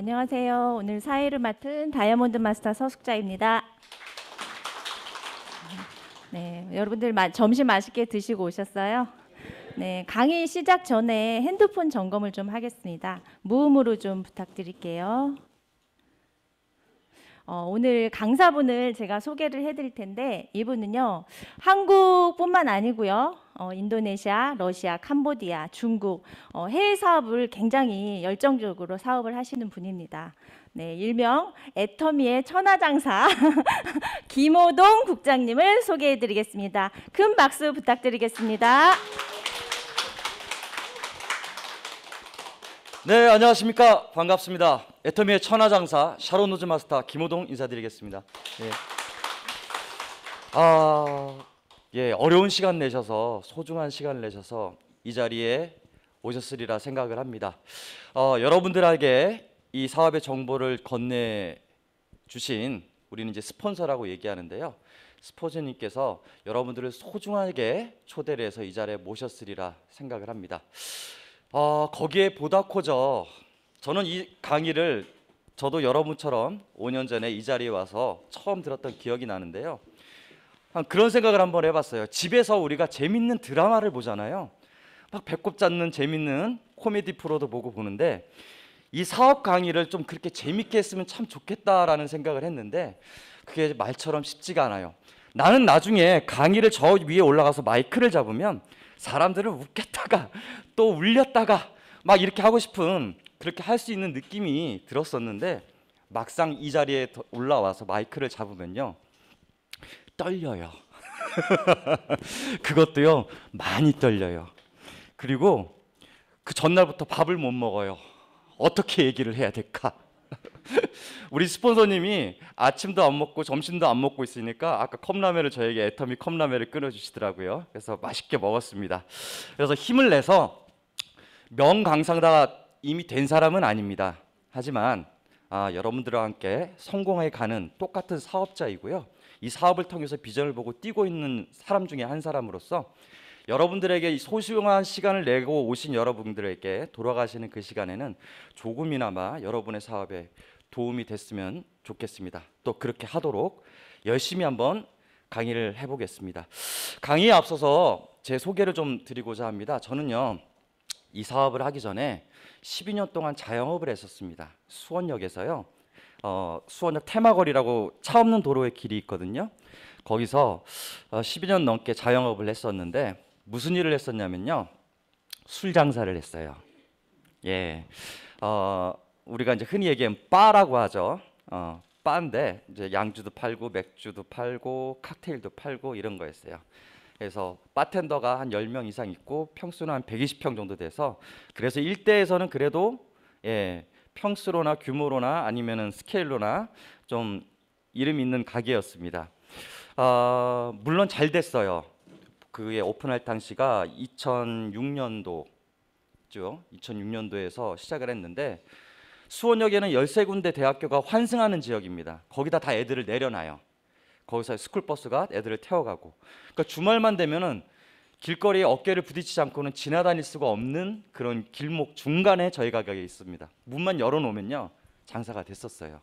안녕하세요. 오늘 사회를 맡은 다이아몬드 마스터 서숙자입니다. 네, 여러분들 마, 점심 맛있게 드시고 오셨어요? 네, 강의 시작 전에 핸드폰 점검을 좀 하겠습니다. 무음으로 좀 부탁드릴게요. 어, 오늘 강사분을 제가 소개를 해드릴 텐데 이분은요 한국뿐만 아니고요 어, 인도네시아, 러시아, 캄보디아, 중국 어, 해외 사업을 굉장히 열정적으로 사업을 하시는 분입니다. 네, 일명 애터미의 천하장사 김호동 국장님을 소개해드리겠습니다. 큰 박수 부탁드리겠습니다. 네, 안녕하십니까. 반갑습니다. 애터미의 천하장사 샤론 노즈 마스터 김호동 인사드리겠습니다. 예. 아, 예, 어려운 시간 내셔서 소중한 시간 내셔서 이 자리에 오셨으리라 생각을 합니다. 어, 여러분들에게 이 사업의 정보를 건네 주신 우리는 이제 스폰서라고 얘기하는데요. 스포즈님께서 여러분들을 소중하게 초대를 해서 이 자리에 모셨으리라 생각을 합니다. 어, 거기에 보다 커져 저는 이 강의를 저도 여러분처럼 5년 전에 이 자리에 와서 처음 들었던 기억이 나는데요. 그런 생각을 한번 해봤어요. 집에서 우리가 재밌는 드라마를 보잖아요. 막 배꼽 잡는 재밌는 코미디 프로도 보고 보는데 이 사업 강의를 좀 그렇게 재밌게 했으면 참 좋겠다라는 생각을 했는데 그게 말처럼 쉽지가 않아요. 나는 나중에 강의를 저 위에 올라가서 마이크를 잡으면 사람들을 웃겼다가 또 울렸다가 막 이렇게 하고 싶은 그렇게 할 수 있는 느낌이 들었었는데 막상 이 자리에 올라와서 마이크를 잡으면요 떨려요. 그것도요 많이 떨려요. 그리고 그 전날부터 밥을 못 먹어요. 어떻게 얘기를 해야 될까? 우리 스폰서님이 아침도 안 먹고 점심도 안 먹고 있으니까 아까 컵라면을 저에게 애터미 컵라면을 끊어주시더라고요. 그래서 맛있게 먹었습니다. 그래서 힘을 내서 명강상다 이미 된 사람은 아닙니다. 하지만 아, 여러분들과 함께 성공해 가는 똑같은 사업자이고요. 이 사업을 통해서 비전을 보고 뛰고 있는 사람 중에 한 사람으로서 여러분들에게 소중한 시간을 내고 오신 여러분들에게 돌아가시는 그 시간에는 조금이나마 여러분의 사업에 도움이 됐으면 좋겠습니다. 또 그렇게 하도록 열심히 한번 강의를 해보겠습니다. 강의에 앞서서 제 소개를 좀 드리고자 합니다. 저는요, 이 사업을 하기 전에 12년 동안 자영업을 했었습니다. 수원역에서요. 어, 수원역 테마거리라고 차 없는 도로의 길이 있거든요. 거기서 12년 어, 넘게 자영업을 했었는데 무슨 일을 했었냐면요. 술 장사를 했어요. 예. 어, 우리가 이제 흔히 얘기하는 바라고 하죠. 어, 바인데 이제 양주도 팔고 맥주도 팔고 칵테일도 팔고 이런 거였어요. 그래서 바텐더가 한 10명 이상 있고 평수는 한 120평 정도 돼서 그래서 일대에서는 그래도 예, 평수로나 규모로나 아니면은 스케일로나 좀 이름 있는 가게였습니다. 어, 물론 잘 됐어요. 그의 오픈할 당시가 2 0 0 6년도 2006년도에서 시작을 했는데 수원역에는 13군데 대학교가 환승하는 지역입니다. 거기다 다 애들을 내려놔요. 거기서 스쿨버스가 애들을 태워가고. 그러니까 주말만 되면은 길거리에 어깨를 부딪히지 않고는 지나다닐 수가 없는 그런 길목 중간에 저희 가게에 있습니다. 문만 열어놓으면요 장사가 됐었어요.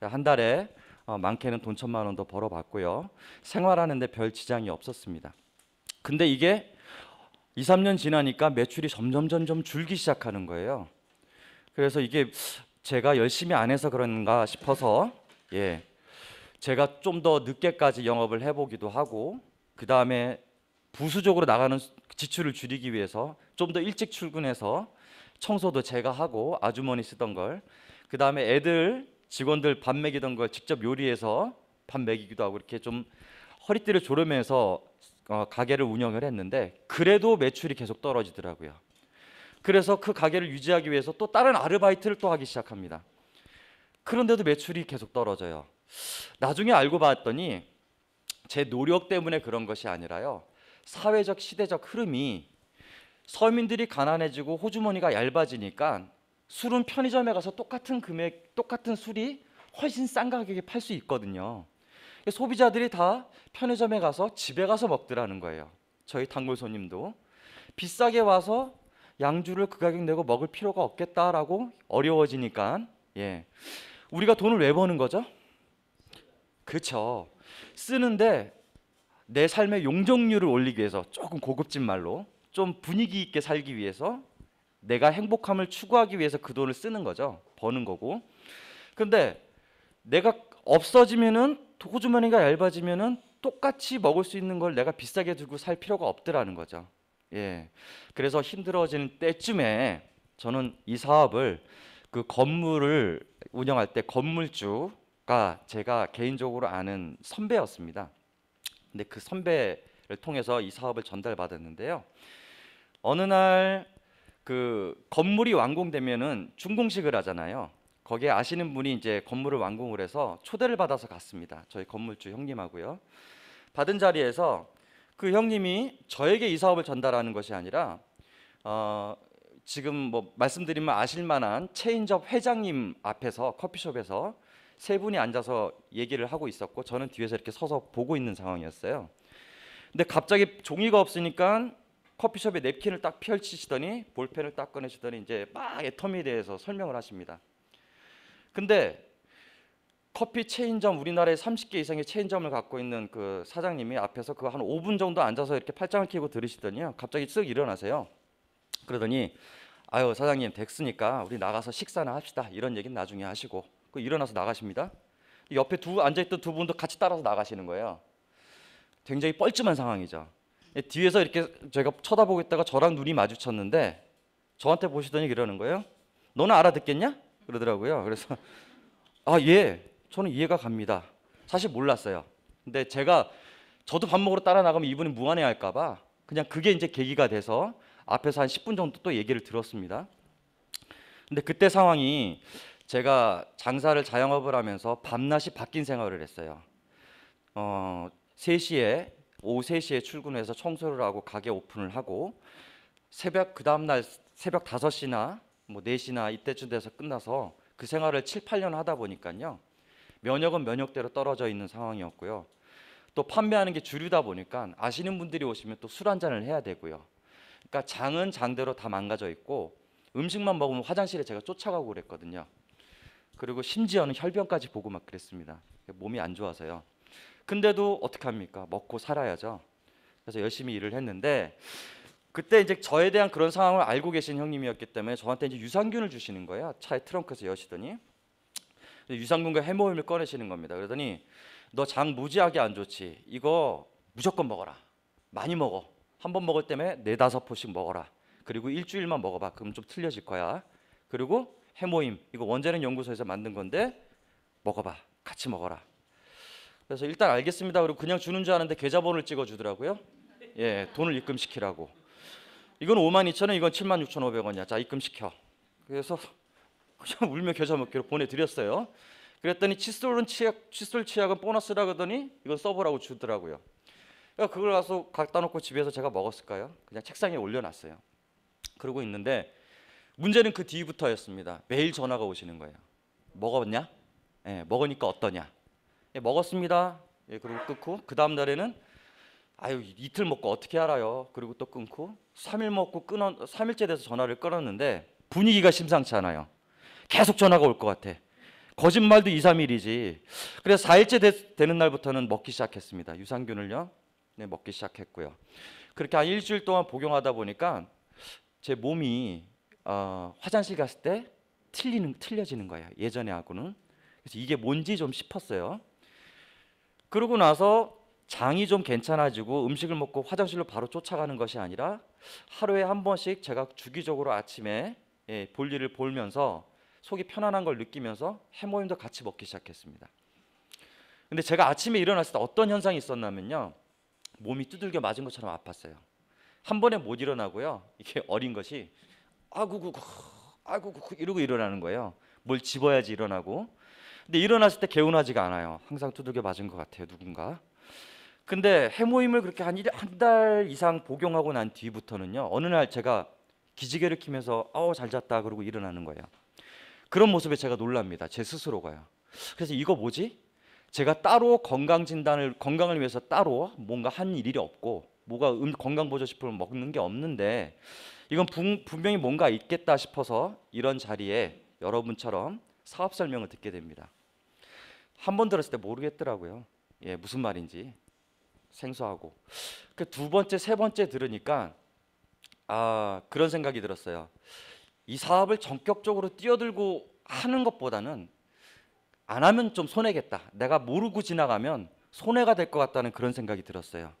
한 달에 어, 많게는 돈 천만 원도 벌어봤고요 생활하는데 별 지장이 없었습니다. 근데 이게 2, 3년 지나니까 매출이 점점 점점 줄기 시작하는 거예요. 그래서 이게 제가 열심히 안 해서 그런가 싶어서 예. 제가 좀 더 늦게까지 영업을 해 보기도 하고 그다음에 부수적으로 나가는 지출을 줄이기 위해서 좀 더 일찍 출근해서 청소도 제가 하고 아주머니 쓰던 걸 그다음에 애들 직원들 밥 먹이던 걸 직접 요리해서 밥 먹이기도 하고 이렇게 좀 허리띠를 조르면서 어, 가게를 운영을 했는데 그래도 매출이 계속 떨어지더라고요. 그래서 그 가게를 유지하기 위해서 또 다른 아르바이트를 또 하기 시작합니다. 그런데도 매출이 계속 떨어져요. 나중에 알고 봤더니 제 노력 때문에 그런 것이 아니라요. 사회적 시대적 흐름이 서민들이 가난해지고 호주머니가 얇아지니까 술은 편의점에 가서 똑같은 금액, 똑같은 술이 훨씬 싼 가격에 팔 수 있거든요. 소비자들이 다 편의점에 가서 집에 가서 먹더라는 거예요. 저희 단골 손님도 비싸게 와서 양주를 그 가격 내고 먹을 필요가 없겠다라고 어려워지니까 예. 우리가 돈을 왜 버는 거죠? 그쵸. 쓰는데 내 삶의 용적률을 올리기 위해서 조금 고급진 말로 좀 분위기 있게 살기 위해서 내가 행복함을 추구하기 위해서 그 돈을 쓰는 거죠. 버는 거고. 근데 내가 없어지면은 도구주머니가 얇아지면은 똑같이 먹을 수 있는 걸 내가 비싸게 들고 살 필요가 없더라는 거죠. 예. 그래서 힘들어지는 때쯤에 저는 이 사업을 그 건물을 운영할 때 건물주가 제가 개인적으로 아는 선배였습니다. 근데 그 선배를 통해서 이 사업을 전달받았는데요. 어느 날 그 건물이 완공되면은 준공식을 하잖아요. 거기에 아시는 분이 이제 건물을 완공을 해서 초대를 받아서 갔습니다. 저희 건물주 형님하고요. 받은 자리에서 그 형님이 저에게 이 사업을 전달하는 것이 아니라 어, 지금 뭐 말씀드리면 아실만한 체인점 회장님 앞에서 커피숍에서 세 분이 앉아서 얘기를 하고 있었고 저는 뒤에서 이렇게 서서 보고 있는 상황이었어요. 근데 갑자기 종이가 없으니까 커피숍에 냅킨을 딱 펼치시더니 볼펜을 딱 꺼내시더니 이제 막 애터미에 대해서 설명을 하십니다. 근데 커피 체인점 우리나라에 30개 이상의 체인점을 갖고 있는 그 사장님이 앞에서 그 한 5분 정도 앉아서 이렇게 팔짱을 끼고 들으시더니요. 갑자기 쓱 일어나세요. 그러더니 아유 사장님 덱스니까 우리 나가서 식사나 합시다 이런 얘기는 나중에 하시고 그 일어나서 나가십니다. 옆에 두 앉아있던 두 분도 같이 따라서 나가시는 거예요. 굉장히 뻘쭘한 상황이죠. 뒤에서 이렇게 제가 쳐다보고 있다가 저랑 눈이 마주쳤는데 저한테 보시더니 그러는 거예요. 너는 알아듣겠냐? 그러더라고요. 그래서 아 예, 저는 이해가 갑니다. 사실 몰랐어요. 근데 제가 저도 밥 먹으러 따라 나가면 이분이 무안해할까봐 그냥 그게 이제 계기가 돼서 앞에서 한 10분 정도 또 얘기를 들었습니다. 근데 그때 상황이 제가 장사를 자영업을 하면서 밤낮이 바뀐 생활을 했어요. 어, 3시에 오후 3시에 출근해서 청소를 하고 가게 오픈을 하고 새벽 그 다음 날 새벽 5시나 뭐 4시나 이때쯤 돼서 끝나서 그 생활을 7, 8년 하다 보니까요. 면역은 면역대로 떨어져 있는 상황이었고요. 또 판매하는 게 주류다 보니까 아시는 분들이 오시면 또 술 한 잔을 해야 되고요. 그러니까 장은 장대로 다 망가져 있고 음식만 먹으면 화장실에 제가 쫓아가고 그랬거든요. 그리고 심지어는 혈병까지 보고 막 그랬습니다. 몸이 안 좋아서요. 근데도 어떻게 합니까? 먹고 살아야죠. 그래서 열심히 일을 했는데 그때 이제 저에 대한 그런 상황을 알고 계신 형님이었기 때문에 저한테 이제 유산균을 주시는 거예요. 차에 트렁크에서 여시더니 유산균과 해모임을 꺼내시는 겁니다. 그러더니 너 장 무지하게 안 좋지. 이거 무조건 먹어라. 많이 먹어. 한 번 먹을 때문네 다섯 포씩 먹어라. 그리고 일주일만 먹어봐. 그럼 좀 틀려질 거야. 그리고 해모임 이거 원재력 연구소에서 만든 건데 먹어봐. 같이 먹어라. 그래서 일단 알겠습니다. 그리고 그냥 주는 줄 아는데 계좌번호를 찍어 주더라고요. 예, 돈을 입금시키라고. 이건 52,000원, 이건 76,500원이야. 자, 입금시켜. 그래서 그냥 울며 계좌 먹기로 보내드렸어요. 그랬더니 칫솔은 치약, 칫솔 치약은 보너스라 그러더니 이건 써보라고 주더라고요. 그러니까 그걸 가서 갖다 놓고 집에서 제가 먹었을까요? 그냥 책상에 올려놨어요. 그러고 있는데 문제는 그 뒤부터였습니다. 매일 전화가 오시는 거예요. 먹었냐? 예, 먹으니까 어떠냐? 예, 먹었습니다. 예, 그리고 끊고 그 다음 날에는 아유 이틀 먹고 어떻게 알아요? 그리고 또 끊고 3일 먹고 끊어 3일째 돼서 전화를 끊었는데 분위기가 심상치 않아요. 계속 전화가 올 것 같아. 거짓말도 2, 3일이지. 그래서 4일째 되, 는 날부터는 먹기 시작했습니다. 유산균을요. 네, 먹기 시작했고요. 그렇게 한 일주일 동안 복용하다 보니까 제 몸이 어, 화장실 갔을 때 틀리는 틀려지는 거예요. 예전에 하고는. 그래서 이게 뭔지 좀 싶었어요. 그러고 나서 장이 좀 괜찮아지고 음식을 먹고 화장실로 바로 쫓아가는 것이 아니라 하루에 한 번씩 제가 주기적으로 아침에 예, 볼일을 보면서 속이 편안한 걸 느끼면서 해모임도 같이 먹기 시작했습니다. 근데 제가 아침에 일어났을 때 어떤 현상이 있었냐면요. 몸이 두들겨 맞은 것처럼 아팠어요. 한 번에 못 일어나고요. 이게 어린 것이 아구구구 아구구 이러고 일어나는 거예요. 뭘 집어야지 일어나고. 근데 일어났을 때 개운하지가 않아요. 항상 두들겨 맞은 것 같아요. 누군가. 근데 해모임을 그렇게 한한달 이상 복용하고 난 뒤부터는요. 어느 날 제가 기지개를 키면서 아우 잘 잤다 그러고 일어나는 거예요. 그런 모습에 제가 놀랍니다. 제 스스로가요. 그래서 이거 뭐지? 제가 따로 건강 진단을 건강을 위해서 따로 뭔가 한 일이 없고 뭐가 음, 건강 보조 식품을 먹는 게 없는데 이건 분, 분명히 뭔가 있겠다 싶어서 이런 자리에 여러분처럼 사업 설명을 듣게 됩니다. 한 번 들었을 때 모르겠더라고요. 예, 무슨 말인지. 생소하고 그 두 번째 세 번째 들으니까 아 그런 생각이 들었어요. 이 사업을 전격적으로 뛰어들고 하는 것보다는 안 하면 좀 손해겠다. 내가 모르고 지나가면 손해가 될 것 같다는 그런 생각이 들었어요.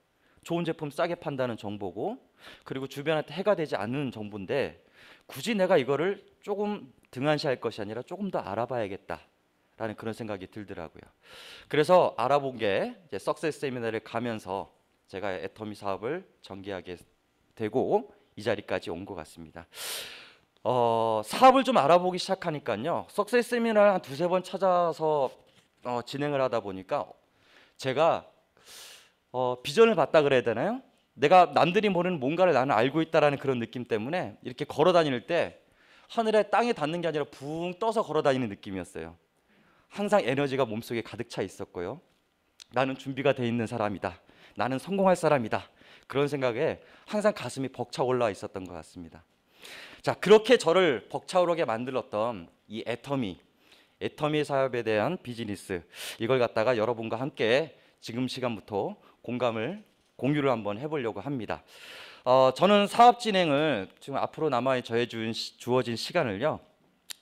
좋은 제품 싸게 판다는 정보고 그리고 주변한테 해가 되지 않는 정보인데 굳이 내가 이거를 조금 등한시할 것이 아니라 조금 더 알아봐야겠다. 라는 그런 생각이 들더라고요. 그래서 알아본 게 이제 석세스 세미나를 가면서 제가 애터미 사업을 전개하게 되고 이 자리까지 온 것 같습니다. 어, 사업을 좀 알아보기 시작하니까요. 석세스 세미나를 한 두 세 번 찾아서 어, 진행을 하다 보니까 제가 어, 비전을 봤다 그래야 되나요? 내가 남들이 모르는 뭔가를 나는 알고 있다라는 그런 느낌 때문에 이렇게 걸어 다닐 때 하늘에 땅에 닿는 게 아니라 붕 떠서 걸어 다니는 느낌이었어요. 항상 에너지가 몸속에 가득 차 있었고요. 나는 준비가 돼 있는 사람이다. 나는 성공할 사람이다. 그런 생각에 항상 가슴이 벅차 올라 있었던 것 같습니다. 자, 그렇게 저를 벅차오르게 만들었던 이 애터미, 애터미 사업에 대한 비즈니스 이걸 갖다가 여러분과 함께 지금 시간부터 공감을 공유를 한번 해보려고 합니다. 어, 저는 사업 진행을 지금 앞으로 남아 저의 주어진 시간을요.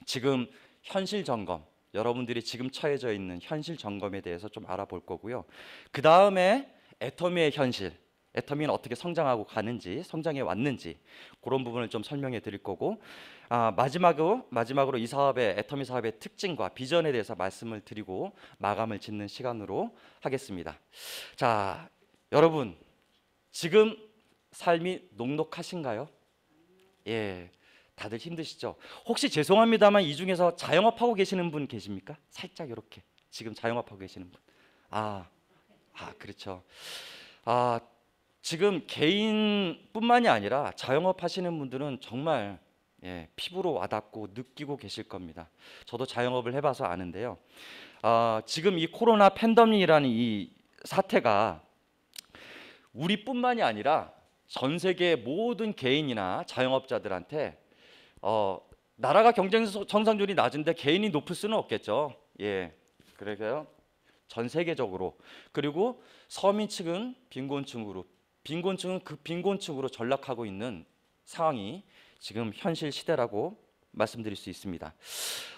지금 현실 점검, 여러분들이 지금 처해져 있는 현실 점검에 대해서 좀 알아볼 거고요. 그 다음에 애터미의 현실, 애터미는 어떻게 성장하고 가는지, 성장해 왔는지 그런 부분을 좀 설명해 드릴 거고 아, 마지막으로 마지막으로 이 사업의 애터미 사업의 특징과 비전에 대해서 말씀을 드리고 마감을 짓는 시간으로 하겠습니다. 자, 여러분 지금 삶이 녹록하신가요? 예. 다들 힘드시죠? 혹시 죄송합니다만 이 중에서 자영업하고 계시는 분 계십니까? 살짝 이렇게 지금 자영업하고 계시는 분. 아, 아 그렇죠. 아 지금 개인뿐만이 아니라 자영업 하시는 분들은 정말 예, 피부로 와닿고 느끼고 계실 겁니다. 저도 자영업을 해봐서 아는데요. 아, 지금 이 코로나 팬덤이라는이 사태가 우리뿐만이 아니라 전 세계 모든 개인이나 자영업자들한테 어, 나라가 경쟁 성장률이 낮은데 개인이 높을 수는 없겠죠. 예. 그래서요. 전 세계적으로 그리고 서민층은 빈곤층으로 빈곤층은 그 빈곤층으로 전락하고 있는 상황이 지금 현실 시대라고 말씀드릴 수 있습니다.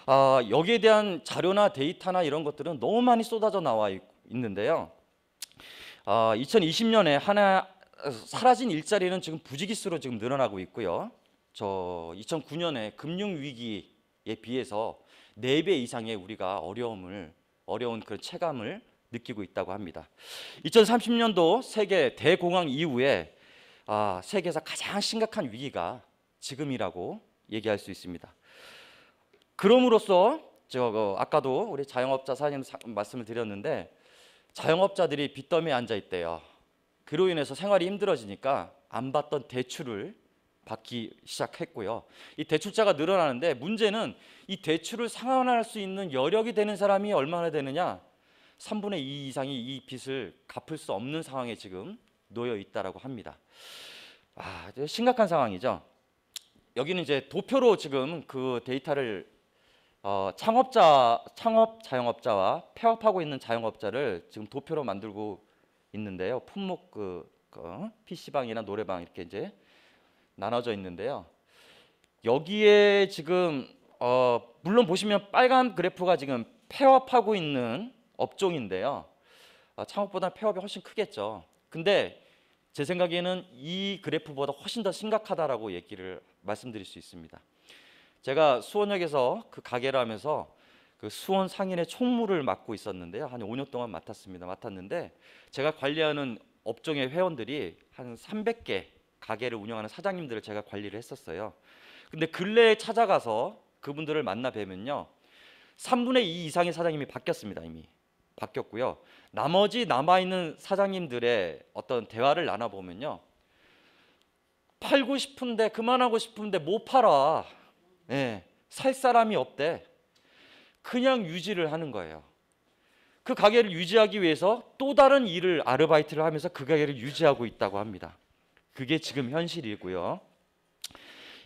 아, 여기에 대한 자료나 데이터나 이런 것들은 너무 많이 쏟아져 나와 있, 는데요 아, 2020년에 하나 사라진 일자리는 지금 부지기수로 지금 늘어나고 있고요. 저 2009년에 금융 위기에 비해서 4배 이상의 우리가 어려움을 어려운 그런 체감을 느끼고 있다고 합니다. 2030년도 세계 대공황 이후에 아, 세계에서 가장 심각한 위기가 지금이라고 얘기할 수 있습니다. 그럼으로써 저 어, 아까도 우리 자영업자 사장님 말씀을 드렸는데 자영업자들이 빚더미에 앉아 있대요. 그로 인해서 생활이 힘들어지니까 안 받던 대출을 받기 시작했고요. 이 대출자가 늘어나는데 문제는 이 대출을 상환할 수 있는 여력이 되는 사람이 얼마나 되느냐? 3분의 2 이상이 이 빚을 갚을 수 없는 상황에 지금 놓여 있다라고 합니다. 아, 심각한 상황이죠. 여기는 이제 도표로 지금 그 데이터를 어, 창업자, 창업 자영업자와 폐업하고 있는 자영업자를 지금 도표로 만들고 있는데요. 품목 그, 그 어? PC방이나 노래방 이렇게 이제 나눠져 있는데요. 여기에 지금 어, 물론 보시면 빨간 그래프가 지금 폐업하고 있는 업종인데요. 아, 창업보다 폐업이 훨씬 크겠죠. 근데 제 생각에는 이 그래프보다 훨씬 더 심각하다라고 얘기를 말씀드릴 수 있습니다. 제가 수원역에서 그 가게를 하면서 그 수원 상인의 총무를 맡고 있었는데요. 한 5년 동안 맡았습니다. 맡았는데 제가 관리하는 업종의 회원들이 한 300개 가게를 운영하는 사장님들을 제가 관리를 했었어요. 근데 근래에 찾아가서 그분들을 만나 뵈면요. 3분의 2 이상의 사장님이 바뀌었습니다, 이미. 바뀌었고요. 나머지 남아 있는 사장님들의 어떤 대화를 나눠 보면요. 팔고 싶은데 그만하고 싶은데 못 뭐 팔아. 예. 네, 살 사람이 없대. 그냥 유지를 하는 거예요. 그 가게를 유지하기 위해서 또 다른 일을 아르바이트를 하면서 그 가게를 유지하고 있다고 합니다. 그게 지금 현실이고요.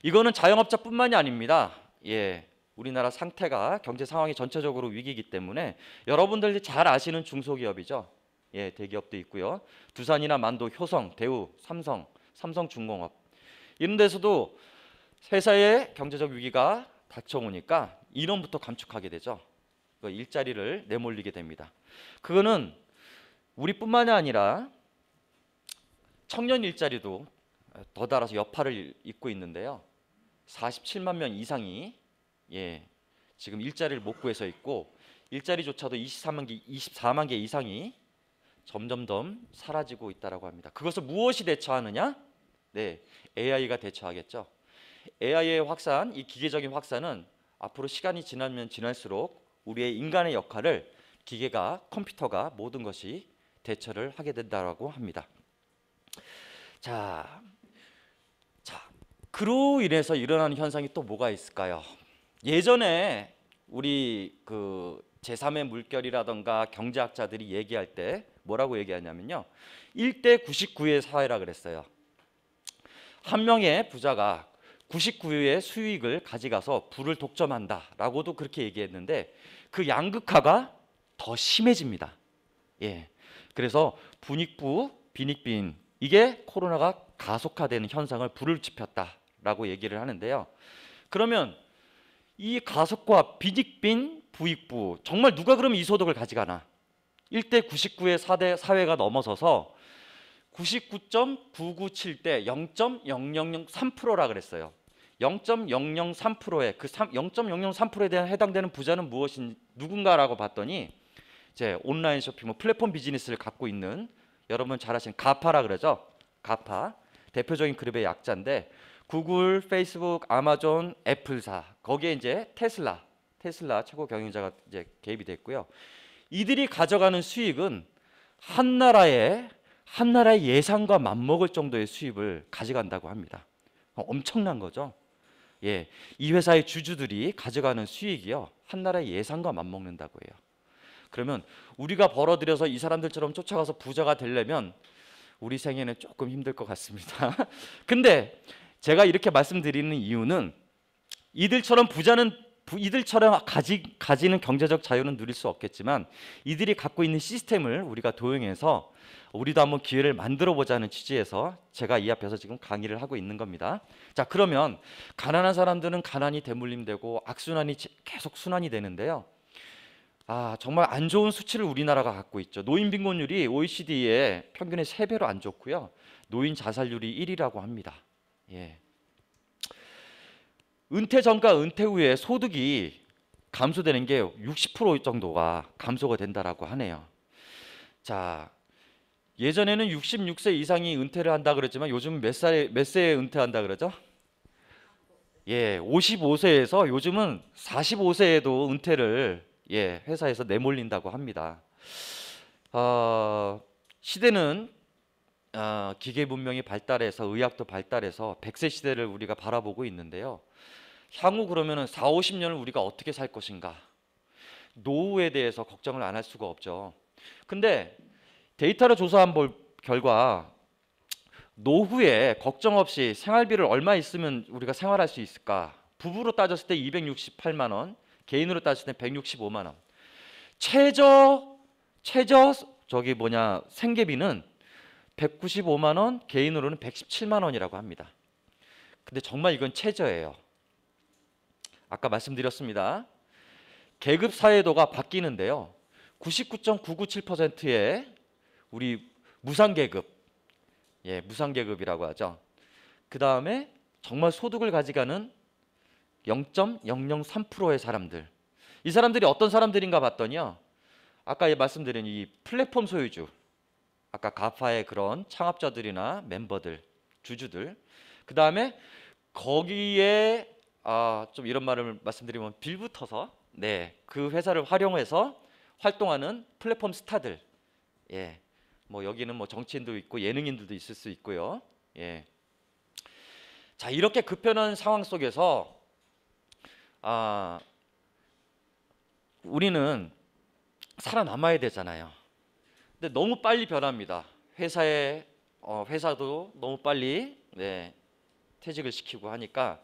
이거는 자영업자뿐만이 아닙니다. 예. 우리나라 상태가 경제 상황이 전체적으로 위기이기 때문에 여러분들이 잘 아시는 중소기업이죠. 예, 대기업도 있고요. 두산이나 만도, 효성, 대우, 삼성, 삼성중공업 이런 데서도 회사의 경제적 위기가 닥쳐오니까 인원부터 감축하게 되죠. 그 일자리를 내몰리게 됩니다. 그거는 우리뿐만이 아니라 청년 일자리도 더달아서 여파를 입고 있는데요. 47만 명 이상이 예, 지금 일자리를 못 구해서 있고 일자리조차도 24만 개, 24만 개 이상이 점점더 사라지고 있다라고 합니다. 그것을 무엇이 대처하느냐? 네, AI가 대처하겠죠. AI의 확산, 이 기계적인 확산은 앞으로 시간이 지나면 지날수록 우리의 인간의 역할을 기계가 컴퓨터가 모든 것이 대처를 하게 된다라고 합니다. 자, 자, 그로 인해서 일어나는 현상이 또 뭐가 있을까요? 예전에 우리 그 제3의 물결이라던가 경제학자들이 얘기할 때 뭐라고 얘기하냐면요. 1대 99의 사회라 그랬어요. 한 명의 부자가 99의 수익을 가져가서 부를 독점한다라고도 그렇게 얘기했는데 그 양극화가 더 심해집니다. 예. 그래서 분익부, 빈익빈 이게 코로나가 가속화되는 현상을 불을 지폈다라고 얘기를 하는데요. 그러면 이 가속과 빈익빈 부익부 정말 누가 그러면 이 소득을 가져가나? 1대 99의 4대 사회가 넘어서서 99.997대 0.0003%라 그랬어요. 0.003%의 그 0.003%에 대한 해당되는 부자는 무엇인 누군가라고 봤더니 이제 온라인 쇼핑 플랫폼 비즈니스를 갖고 있는 여러분 잘 아시는 가파라 그러죠? 가파. 대표적인 그룹의 약자인데 구글, 페이스북, 아마존, 애플사 거기에 이제 테슬라, 테슬라 최고 경영자가 이제 개입이 됐고요. 이들이 가져가는 수익은 한 나라의 한 나라의 예상과 맞먹을 정도의 수입을 가져간다고 합니다. 엄청난 거죠. 예, 이 회사의 주주들이 가져가는 수익이요 한 나라의 예상과 맞먹는다고 해요. 그러면 우리가 벌어들여서 이 사람들처럼 쫓아가서 부자가 되려면 우리 생애는 조금 힘들 것 같습니다. 근데 제가 이렇게 말씀드리는 이유는 이들처럼 부자는 이들처럼 가지, 가지는 경제적 자유는 누릴 수 없겠지만 이들이 갖고 있는 시스템을 우리가 도용해서 우리도 한번 기회를 만들어 보자는 취지에서 제가 이 앞에서 지금 강의를 하고 있는 겁니다. 자, 그러면 가난한 사람들은 가난이 대물림되고 악순환이 계속 순환이 되는데요. 아, 정말 안 좋은 수치를 우리나라가 갖고 있죠. 노인 빈곤율이 OECD의 평균의 3배로 안 좋고요. 노인 자살률이 1위라고 합니다. 예. 은퇴 전과 은퇴 후에 소득이 감소되는 게 60% 정도가 감소가 된다라고 하네요. 자, 예전에는 66세 이상이 은퇴를 한다 그랬지만 요즘 몇 살에 몇 세에 은퇴한다 그러죠? 예, 55세에서 요즘은 45세에도 은퇴를 예, 회사에서 내몰린다고 합니다. 어, 시대는 어, 기계 문명이 발달해서 의학도 발달해서 100세 시대를 우리가 바라보고 있는데요. 향후 그러면은 4, 50년을 우리가 어떻게 살 것인가? 노후에 대해서 걱정을 안 할 수가 없죠. 근데 데이터를 조사한 볼 결과 노후에 걱정 없이 생활비를 얼마 있으면 우리가 생활할 수 있을까? 부부로 따졌을 때 268만 원, 개인으로 따지면 165만 원. 최저 최저 저기 뭐냐 생계비는 195만 원, 개인으로는 117만 원이라고 합니다. 근데 정말 이건 최저예요. 아까 말씀드렸습니다. 계급 사회도가 바뀌는데요. 99.997%의 우리 무상 계급, 예, 무상 계급이라고 하죠. 그 다음에 정말 소득을 가져가는 0.003%의 사람들. 이 사람들이 어떤 사람들인가 봤더니요. 아까 말씀드린 이 플랫폼 소유주, 아까 가파의 그런 창업자들이나 멤버들, 주주들, 그 다음에 거기에 아, 좀 이런 말을 말씀드리면 빌붙어서 네, 그 회사를 활용해서 활동하는 플랫폼 스타들, 예, 뭐 여기는 뭐 정치인도 있고 예능인들도 있을 수 있고요, 예. 자 이렇게 급변한 상황 속에서 아 우리는 살아남아야 되잖아요. 근데 너무 빨리 변합니다. 회사에 어, 회사도 너무 빨리 네, 퇴직을 시키고 하니까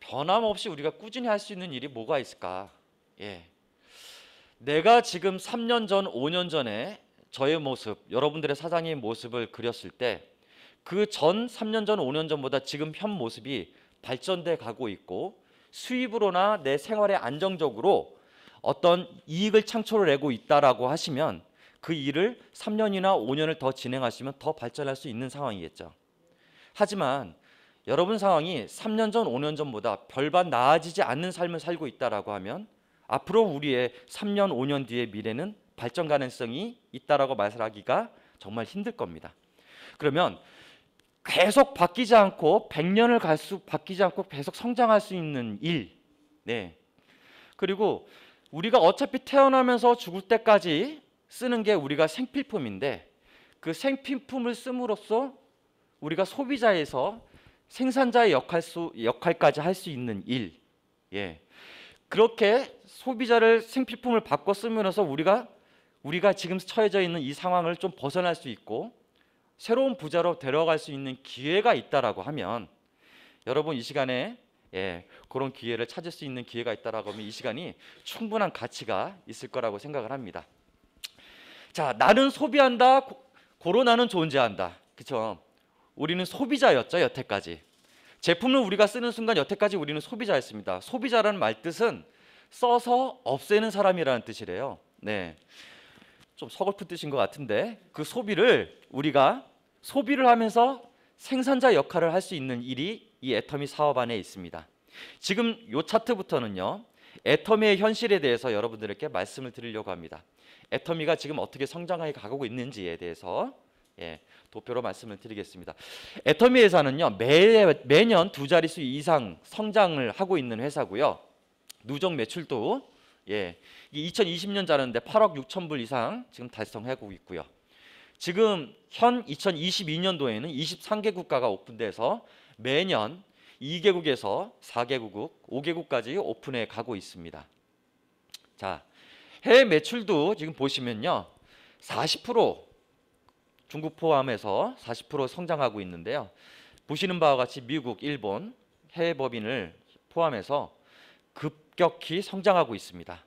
변함없이 우리가 꾸준히 할 수 있는 일이 뭐가 있을까? 예. 내가 지금 3년 전, 5년 전에 저의 모습, 여러분들의 사장님 모습을 그렸을 때 그 전 3년 전, 5년 전보다 지금 현 모습이 발전돼 가고 있고 수입으로나 내 생활에 안정적으로 어떤 이익을 창출을 내고 있다라고 하시면 그 일을 3년이나 5년을 더 진행하시면 더 발전할 수 있는 상황이겠죠. 하지만 여러분 상황이 3년 전, 5년 전보다 별반 나아지지 않는 삶을 살고 있다라고 하면 앞으로 우리의 3년, 5년 뒤의 미래는 발전 가능성이 있다라고 말하기가 정말 힘들 겁니다. 그러면 계속 바뀌지 않고 100년을 갈 수 바뀌지 않고 계속 성장할 수 있는 일. 네. 그리고 우리가 어차피 태어나면서 죽을 때까지 쓰는 게 우리가 생필품인데 그 생필품을 씀으로써 우리가 소비자에서 생산자의 역할 수, 역할까지 할 수 있는 일. 예. 그렇게 소비자를 생필품을 바꿔 쓰면서 우리가 우리가 지금 처해져 있는 이 상황을 좀 벗어날 수 있고 새로운 부자로 데려갈 수 있는 기회가 있다라고 하면 여러분 이 시간에 예, 그런 기회를 찾을 수 있는 기회가 있다라고 하면 이 시간이 충분한 가치가 있을 거라고 생각을 합니다. 자, 나는 소비한다. 고, 로나는 존재한다. 그렇죠? 우리는 소비자였죠, 여태까지. 제품을 우리가 쓰는 순간 여태까지 우리는 소비자였습니다. 소비자라는 말뜻은 써서 없애는 사람이라는 뜻이래요. 네. 좀 서글픈 뜻인 것 같은데 그 소비를 우리가 소비를 하면서 생산자 역할을 할 수 있는 일이 이 애터미 사업 안에 있습니다. 지금 요 차트부터는요. 애터미의 현실에 대해서 여러분들에게 말씀을 드리려고 합니다. 애터미가 지금 어떻게 성장하게 가고 있는지에 대해서 예, 도표로 말씀을 드리겠습니다. 애터미 회사는요. 매, 매년 두 자릿수 이상 성장을 하고 있는 회사고요. 누적 매출도 예, 2020년 자료인데 8억 6천 불 이상 지금 달성하고 있고요. 지금 현 2022년도에는 23개 국가가 오픈돼서 매년 2개국에서 4개국, 5개국까지 오픈해 가고 있습니다. 자, 해외 매출도 지금 보시면요. 40% 중국 포함해서 40% 성장하고 있는데요. 보시는 바와 같이 미국, 일본, 해외 법인을 포함해서 급격히 성장하고 있습니다.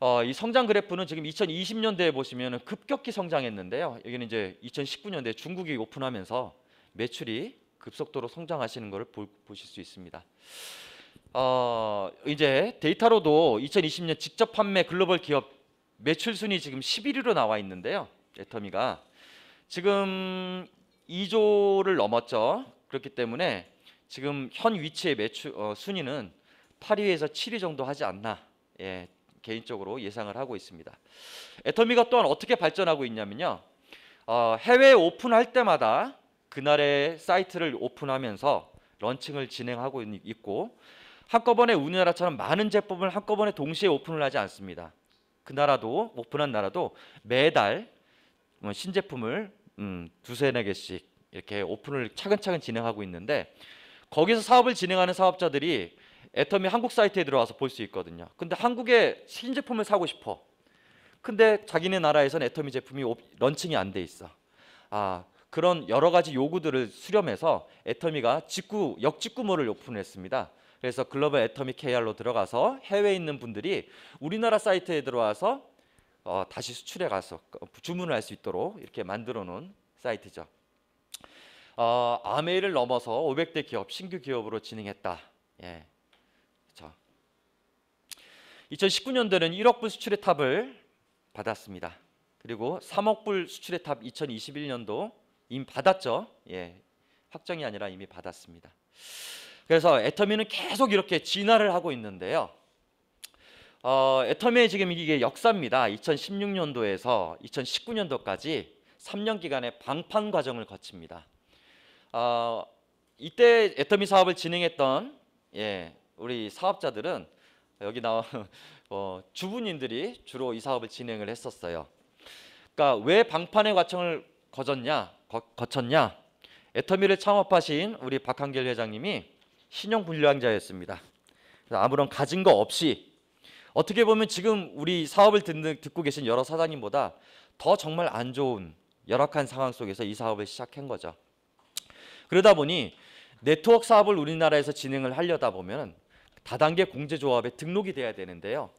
어, 이 성장 그래프는 지금 2020년대에 보시면 급격히 성장했는데요. 여기는 이제 2019년대 중국이 오픈하면서 매출이 급속도로 성장하시는 것을 보, 실수 있습니다. 어, 이제 데이터로도 2020년 직접 판매 글로벌 기업 매출 순위 지금 11위로 나와 있는데요. 애터미가 지금 2조를 넘었죠. 그렇기 때문에 지금 현 위치의 매출 어, 순위는 8위에서 7위 정도 하지 않나 예, 개인적으로 예상을 하고 있습니다. 애터미가 또한 어떻게 발전하고 있냐면요. 어, 해외 오픈할 때마다 그날의 사이트를 오픈하면서 런칭을 진행하고 있고 한꺼번에 우리나라처럼 많은 제품을 한꺼번에 동시에 오픈을 하지 않습니다. 그 나라도 오픈한 나라도 매달 뭐 신제품을 음, 두세 네 개씩 이렇게 오픈을 차근차근 진행하고 있는데 거기서 사업을 진행하는 사업자들이 애터미 한국 사이트에 들어와서 볼 수 있거든요. 근데 한국의 신제품을 사고 싶어. 근데 자기네 나라에선 애터미 제품이 런칭이 안 돼 있어. 아 그런 여러 가지 요구들을 수렴해서 애터미가 직구 역직구몰을 오픈했습니다. 그래서 글로벌 애터미 KR로 들어가서 해외에 있는 분들이 우리나라 사이트에 들어와서 어, 다시 수출해 가서 그 주문을 할 수 있도록 이렇게 만들어 놓은 사이트죠. 어, 아메이를 넘어서 500대 기업 신규 기업으로 진행했다. 예. 2019년도에는 1억 불 수출의 탑을 받았습니다. 그리고 3억 불 수출의 탑 2021년도 이미 받았죠. 예, 확정이 아니라 이미 받았습니다. 그래서 애터미는 계속 이렇게 진화를 하고 있는데요. 어, 애터미의 지금 이게 역사입니다. 2016년도에서 2019년도까지 3년 기간의 방판 과정을 거칩니다. 어, 이때 애터미 사업을 진행했던 예, 우리 사업자들은 여기 나와 어, 주부님들이 주로 이 사업을 진행을 했었어요. 그러니까 왜 방판의 과정을 거쳤냐? 거, 거쳤냐? 애터미를 창업하신 우리 박한길 회장님이 신용 불량자였습니다. 아무런 가진 거 없이 어떻게 보면 지금 우리 사업을 듣는, 듣고 계신 여러 사장님보다 더 정말 안 좋은 열악한 상황 속에서 이 사업을 시작한 거죠. 그러다 보니 네트워크 사업을 우리나라에서 진행을 하려다 보면 다단계 공제조합에 등록이 돼야 되는데요.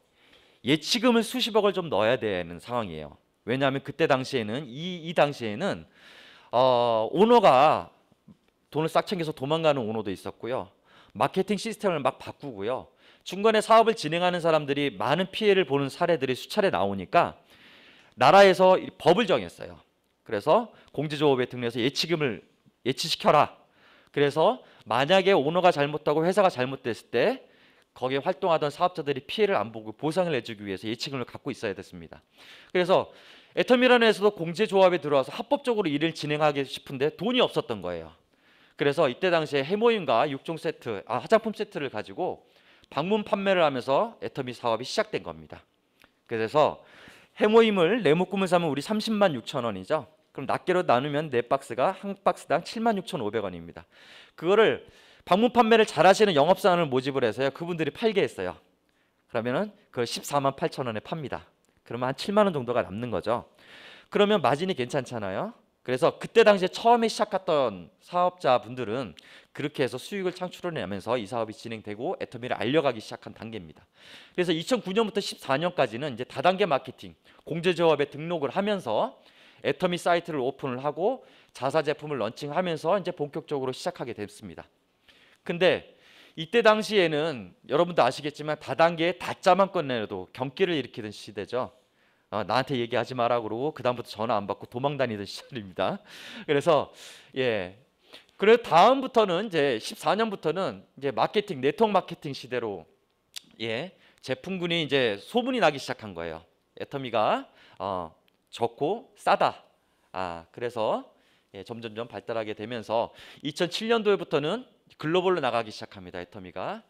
예치금을 수십억을 좀 넣어야 되는 상황이에요. 왜냐하면 그때 당시에는 이, 이 당시에는 어, 오너가 돈을 싹 챙겨서 도망가는 오너도 있었고요. 마케팅 시스템을 막 바꾸고요. 중간에 사업을 진행하는 사람들이 많은 피해를 보는 사례들이 수차례 나오니까 나라에서 법을 정했어요. 그래서 공제조업에 등록해서 예치금을 예치시켜라. 그래서 만약에 오너가 잘못하고 회사가 잘못됐을 때 거기에 활동하던 사업자들이 피해를 안 보고 보상을 해주기 위해서 예치금을 갖고 있어야 됐습니다. 그래서 애터미런에서도 공제 조합에 들어와서 합법적으로 일을 진행하기 싶은데 돈이 없었던 거예요. 그래서 이때 당시에 해모임과 육종 세트, 아, 화장품 세트를 가지고 방문 판매를 하면서 애터미 사업이 시작된 겁니다. 그래서 해모임을 네모꿈을 사면 우리 30만 6천 원이죠. 그럼 낱개로 나누면 네 박스가 한 박스당 7만 6천 5백 원입니다. 그거를 방문 판매를 잘하시는 영업사원을 모집을 해서요. 그분들이 팔게 했어요. 그러면은 그걸 14만 8천 원에 팝니다. 그러면 한 7만 원 정도가 남는 거죠. 그러면 마진이 괜찮잖아요. 그래서 그때 당시에 처음에 시작했던 사업자분들은 그렇게 해서 수익을 창출을내면서이 사업이 진행되고 애터미를 알려가기 시작한 단계입니다. 그래서 2009년부터 14년까지는 이제 다단계 마케팅, 공제조합에 등록을 하면서 애터미 사이트를 오픈을 하고 자사 제품을 런칭하면서 이제 본격적으로 시작하게 됐습니다. 근데 이때 당시에는 여러분도 아시겠지만 다단계에 다짜만 꺼내도 경기를 일으키던 시대죠. 어, 나한테 얘기하지 마라 그러고 그 다음부터 전화 안 받고 도망 다니던 시절입니다. 그래서 예. 그래 다음부터는 이제 14년부터는 이제 마케팅 네트워크 마케팅 시대로 예 제품군이 이제 소문이 나기 시작한 거예요. 애터미가 어, 적고 싸다. 아 그래서 예, 점점점 발달하게 되면서 2007년도에부터는 글로벌로 나가기 시작합니다. 애터미가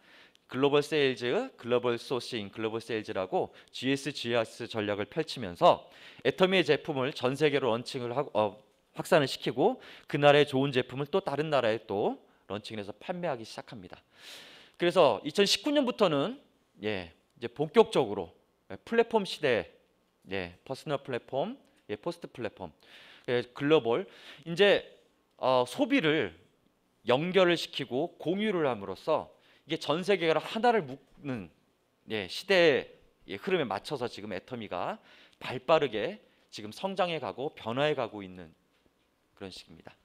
글로벌 세일즈, 글로벌 소싱, 글로벌 세일즈라고 GS, GS 전략을 펼치면서 애터미의 제품을 전 세계로 런칭을 하고 어, 확산을 시키고 그나의 좋은 제품을 또 다른 나라에 또 런칭해서 판매하기 시작합니다. 그래서 2019년부터는 예, 이제 본격적으로 예, 플랫폼 시대, 예, 퍼스널 플랫폼, 예, 포스트 플랫폼, 예, 글로벌 이제 어, 소비를 연결을 시키고 공유를 함으로써 이게 전 세계가 하나를 묶는 예, 시대의 흐름에 맞춰서 지금 애터미가 발빠르게 지금 성장해 가고 변화해 가고 있는 그런 식입니다.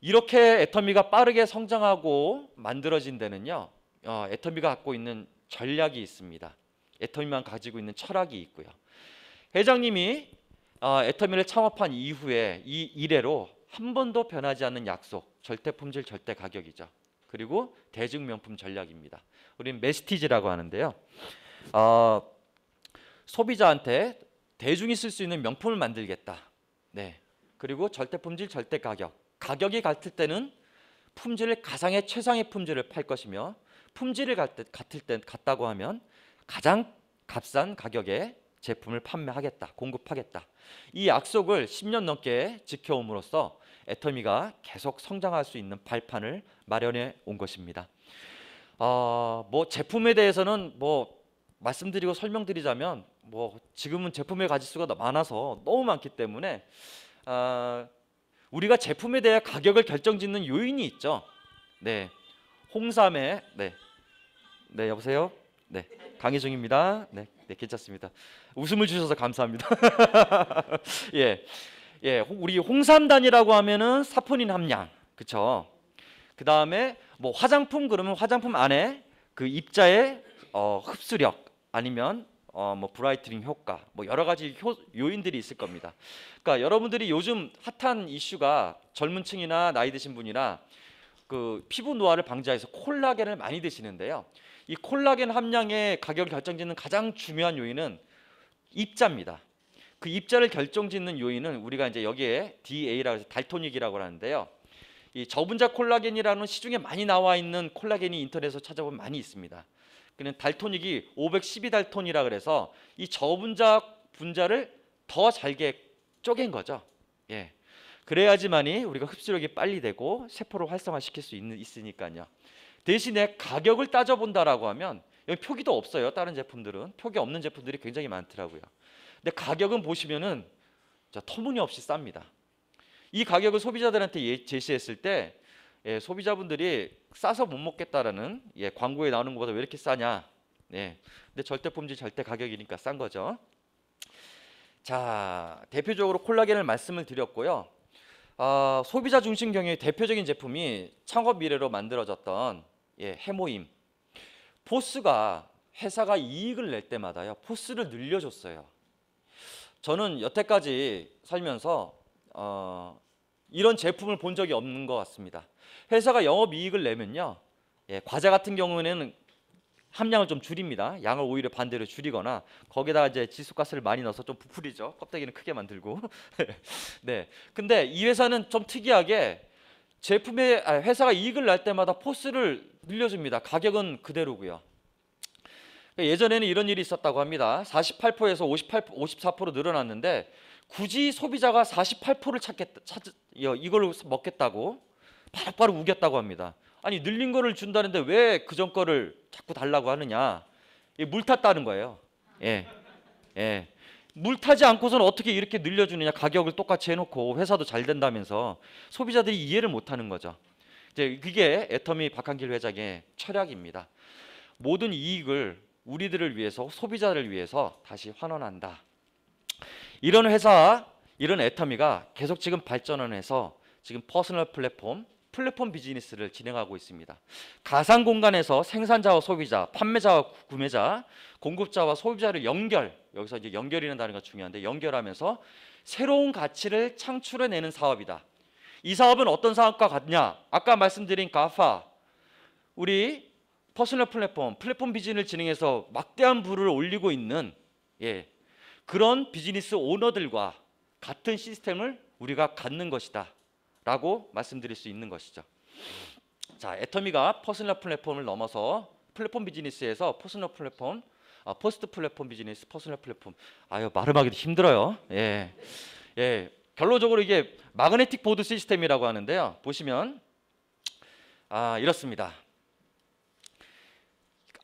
이렇게 애터미가 빠르게 성장하고 만들어진 데는요. 어, 애터미가 갖고 있는 전략이 있습니다. 애터미만 가지고 있는 철학이 있고요. 회장님이 어, 애터미를 창업한 이후에 이 이래로 한 번도 변하지 않는 약속, 절대 품질, 절대 가격이죠. 그리고 대중명품 전략입니다. 우리는 메스티지라고 하는데요. 어, 소비자한테 대중이 쓸 수 있는 명품을 만들겠다. 네. 그리고 절대 품질, 절대 가격. 가격이 같을 때는 품질을 가상의 최상의 품질을 팔 것이며 품질을 같을 때 같다고 하면 가장 값싼 가격에 제품을 판매하겠다, 공급하겠다. 이 약속을 10년 넘게 지켜옴으로써 애터미가 계속 성장할 수 있는 발판을 마련해 온 것입니다. 어, 뭐 제품에 대해서는 뭐 말씀드리고 설명드리자면 뭐 지금은 제품의 가지수가 많아서 너무 많기 때문에 어, 우리가 제품에 대해 가격을 결정짓는 요인이 있죠. 네, 홍삼의 네, 네 여보세요. 네, 강의 중입니다. 네, 네 괜찮습니다. 웃음을 주셔서 감사합니다. 예. 예, 우리 홍삼단이라고 하면은 사포닌 함량, 그쵸? 그 다음에 뭐 화장품 그러면 화장품 안에 그 입자의 어, 흡수력 아니면 어, 뭐 브라이트닝 효과 뭐 여러 가지 효, 요인들이 있을 겁니다. 그러니까 여러분들이 요즘 핫한 이슈가 젊은층이나 나이 드신 분이나 그 피부 노화를 방지해서 콜라겐을 많이 드시는데요. 이 콜라겐 함량의 가격 을 결정짓는 가장 중요한 요인은 입자입니다. 그 입자를 결정짓는 요인은 우리가 이제 여기에 DA라고 해서 달토닉이라고 하는데요. 이 저분자 콜라겐이라는 시중에 많이 나와 있는 콜라겐이 인터넷에서 찾아보면 많이 있습니다. 그는 달토닉이 512달톤이라 그래서 이 저분자 분자를 더 잘게 쪼갠 거죠. 예. 그래야지만이 우리가 흡수력이 빨리 되고 세포를 활성화시킬 수 있는 있으니까요. 대신에 가격을 따져본다라고 하면 여기 표기도 없어요. 다른 제품들은 표기 없는 제품들이 굉장히 많더라고요. 근데 가격은 보시면은 자, 터무니없이 쌉니다. 이 가격을 소비자들한테 예, 제시했을 때 예, 소비자분들이 싸서 못 먹겠다라는 예, 광고에 나오는 것보다 왜 이렇게 싸냐. 예, 근데 절대 품질 절대 가격이니까 싼 거죠. 자 대표적으로 콜라겐을 말씀을 드렸고요. 어, 소비자 중심 경영의 대표적인 제품이 창업 미래로 만들어졌던 예, 해모임. 포스가 회사가 이익을 낼 때마다요 포스를 늘려줬어요. 저는 여태까지 살면서 어, 이런 제품을 본 적이 없는 것 같습니다. 회사가 영업이익을 내면요. 예, 과자 같은 경우에는 함량을 좀 줄입니다. 양을 오히려 반대로 줄이거나 거기다가 이제 지수가스를 많이 넣어서 좀 부풀이죠. 껍데기는 크게 만들고. 네. 근데 이 회사는 좀 특이하게 제품의 아, 회사가 이익을 날 때마다 포스를 늘려줍니다. 가격은 그대로고요. 그러니까 예전에는 이런 일이 있었다고 합니다. 48%에서 58, 54% 늘어났는데 굳이 소비자가 48%를 찾겠다, 찾, 이걸 먹겠다고 바로바로 우겼다고 합니다. 아니 늘린 거를 준다는데 왜 그전 거를 자꾸 달라고 하느냐? 물 탔다는 거예요. 예, 예. 물 타지 않고서는 어떻게 이렇게 늘려주느냐? 가격을 똑같이 해놓고 회사도 잘 된다면서 소비자들이 이해를 못하는 거죠. 이제 그게 애터미 박한길 회장의 철학입니다. 모든 이익을 우리들을 위해서 소비자를 위해서 다시 환원한다. 이런 회사, 이런 애터미가 계속 지금 발전을 해서 지금 퍼스널 플랫폼, 플랫폼 비즈니스를 진행하고 있습니다. 가상 공간에서 생산자와 소비자, 판매자와 구매자, 공급자와 소비자를 연결, 여기서 이제 연결이라는 단 중요한데 연결하면서 새로운 가치를 창출해내는 사업이다. 이 사업은 어떤 사업과 같냐? 아까 말씀드린 가파, 우리 퍼스널 플랫폼, 플랫폼 비즈니스를 진행해서 막대한 부를 올리고 있는 예, 그런 비즈니스 오너들과 같은 시스템을 우리가 갖는 것이다 라고 말씀드릴 수 있는 것이죠 자, 애터미가 퍼스널 플랫폼을 넘어서 플랫폼 비즈니스에서 퍼스널 플랫폼, 아, 포스트 플랫폼 비즈니스, 퍼스널 플랫폼 아유 말을하기도 힘들어요 예, 예, 결론적으로 이게 마그네틱 보드 시스템이라고 하는데요 보시면 아, 이렇습니다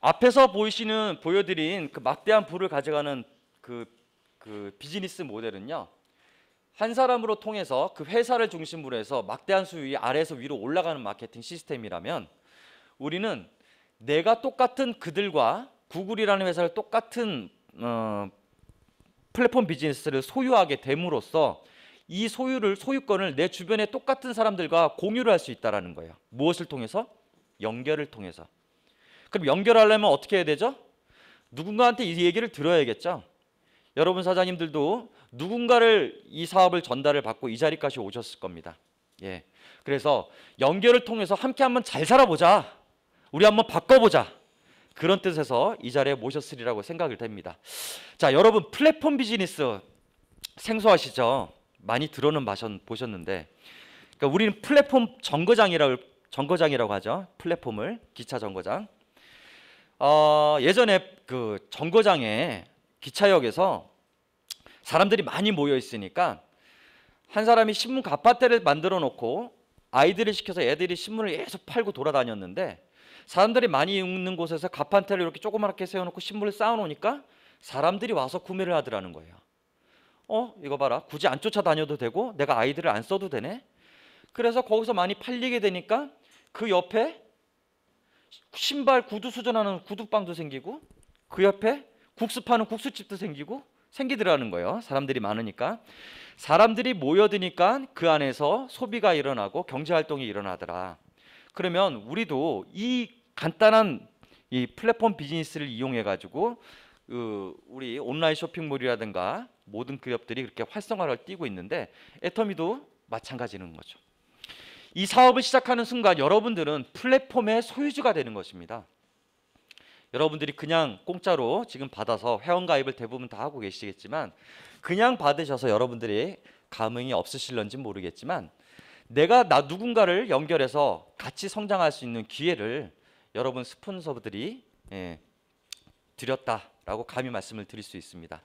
앞에서 보이시는 보여드린 그 막대한 부를 가져가는 그, 그 비즈니스 모델은요. 한 사람으로 통해서 그 회사를 중심으로 해서 막대한 수위 아래에서 위로 올라가는 마케팅 시스템이라면 우리는 내가 똑같은 그들과 구글이라는 회사를 똑같은 어, 플랫폼 비즈니스를 소유하게 됨으로써 이 소유를 소유권을 내 주변의 똑같은 사람들과 공유를 할 수 있다라는 거예요. 무엇을 통해서? 연결을 통해서. 그럼 연결하려면 어떻게 해야 되죠? 누군가한테 이 얘기를 들어야겠죠. 여러분 사장님들도 누군가를 이 사업을 전달을 받고 이 자리까지 오셨을 겁니다. 예. 그래서 연결을 통해서 함께 한번 잘 살아보자. 우리 한번 바꿔보자. 그런 뜻에서 이 자리에 모셨으리라고 생각을 됩니다. 자, 여러분 플랫폼 비즈니스 생소하시죠? 많이 들어는 마셨, 보셨는데 그러니까 우리는 플랫폼 정거장이라고 정거장이라고 하죠. 플랫폼을 기차 정거장. 어, 예전에 그 정거장에 기차역에서 사람들이 많이 모여 있으니까 한 사람이 신문 가파테를 만들어 놓고 아이들을 시켜서 애들이 신문을 계속 팔고 돌아다녔는데 사람들이 많이 읽는 곳에서 가판테를 이렇게 조그맣게 세워놓고 신문을 쌓아놓으니까 사람들이 와서 구매를 하더라는 거예요. 어, 이거 봐라. 굳이 안 쫓아다녀도 되고 내가 아이들을 안 써도 되네. 그래서 거기서 많이 팔리게 되니까 그 옆에 신발 구두 수전하는 구두방도 생기고 그 옆에 국수 파는 국수집도 생기고 생기더라는 거예요. 사람들이 많으니까 사람들이 모여드니까 그 안에서 소비가 일어나고 경제 활동이 일어나더라. 그러면 우리도 이 간단한 이 플랫폼 비즈니스를 이용해 가지고 그 우리 온라인 쇼핑몰이라든가 모든 기업들이 그 그렇게 활성화를 띄고 있는데 애터미도 마찬가지는 거죠. 이 사업을 시작하는 순간 여러분들은 플랫폼의 소유주가 되는 것입니다. 여러분들이 그냥 공짜로 지금 받아서 회원가입을 대부분 다 하고 계시겠지만 그냥 받으셔서 여러분들이 감흥이 없으실런지 모르겠지만 내가 나 누군가를 연결해서 같이 성장할 수 있는 기회를 여러분 스폰서들이 예, 드렸다라고 감히 말씀을 드릴 수 있습니다.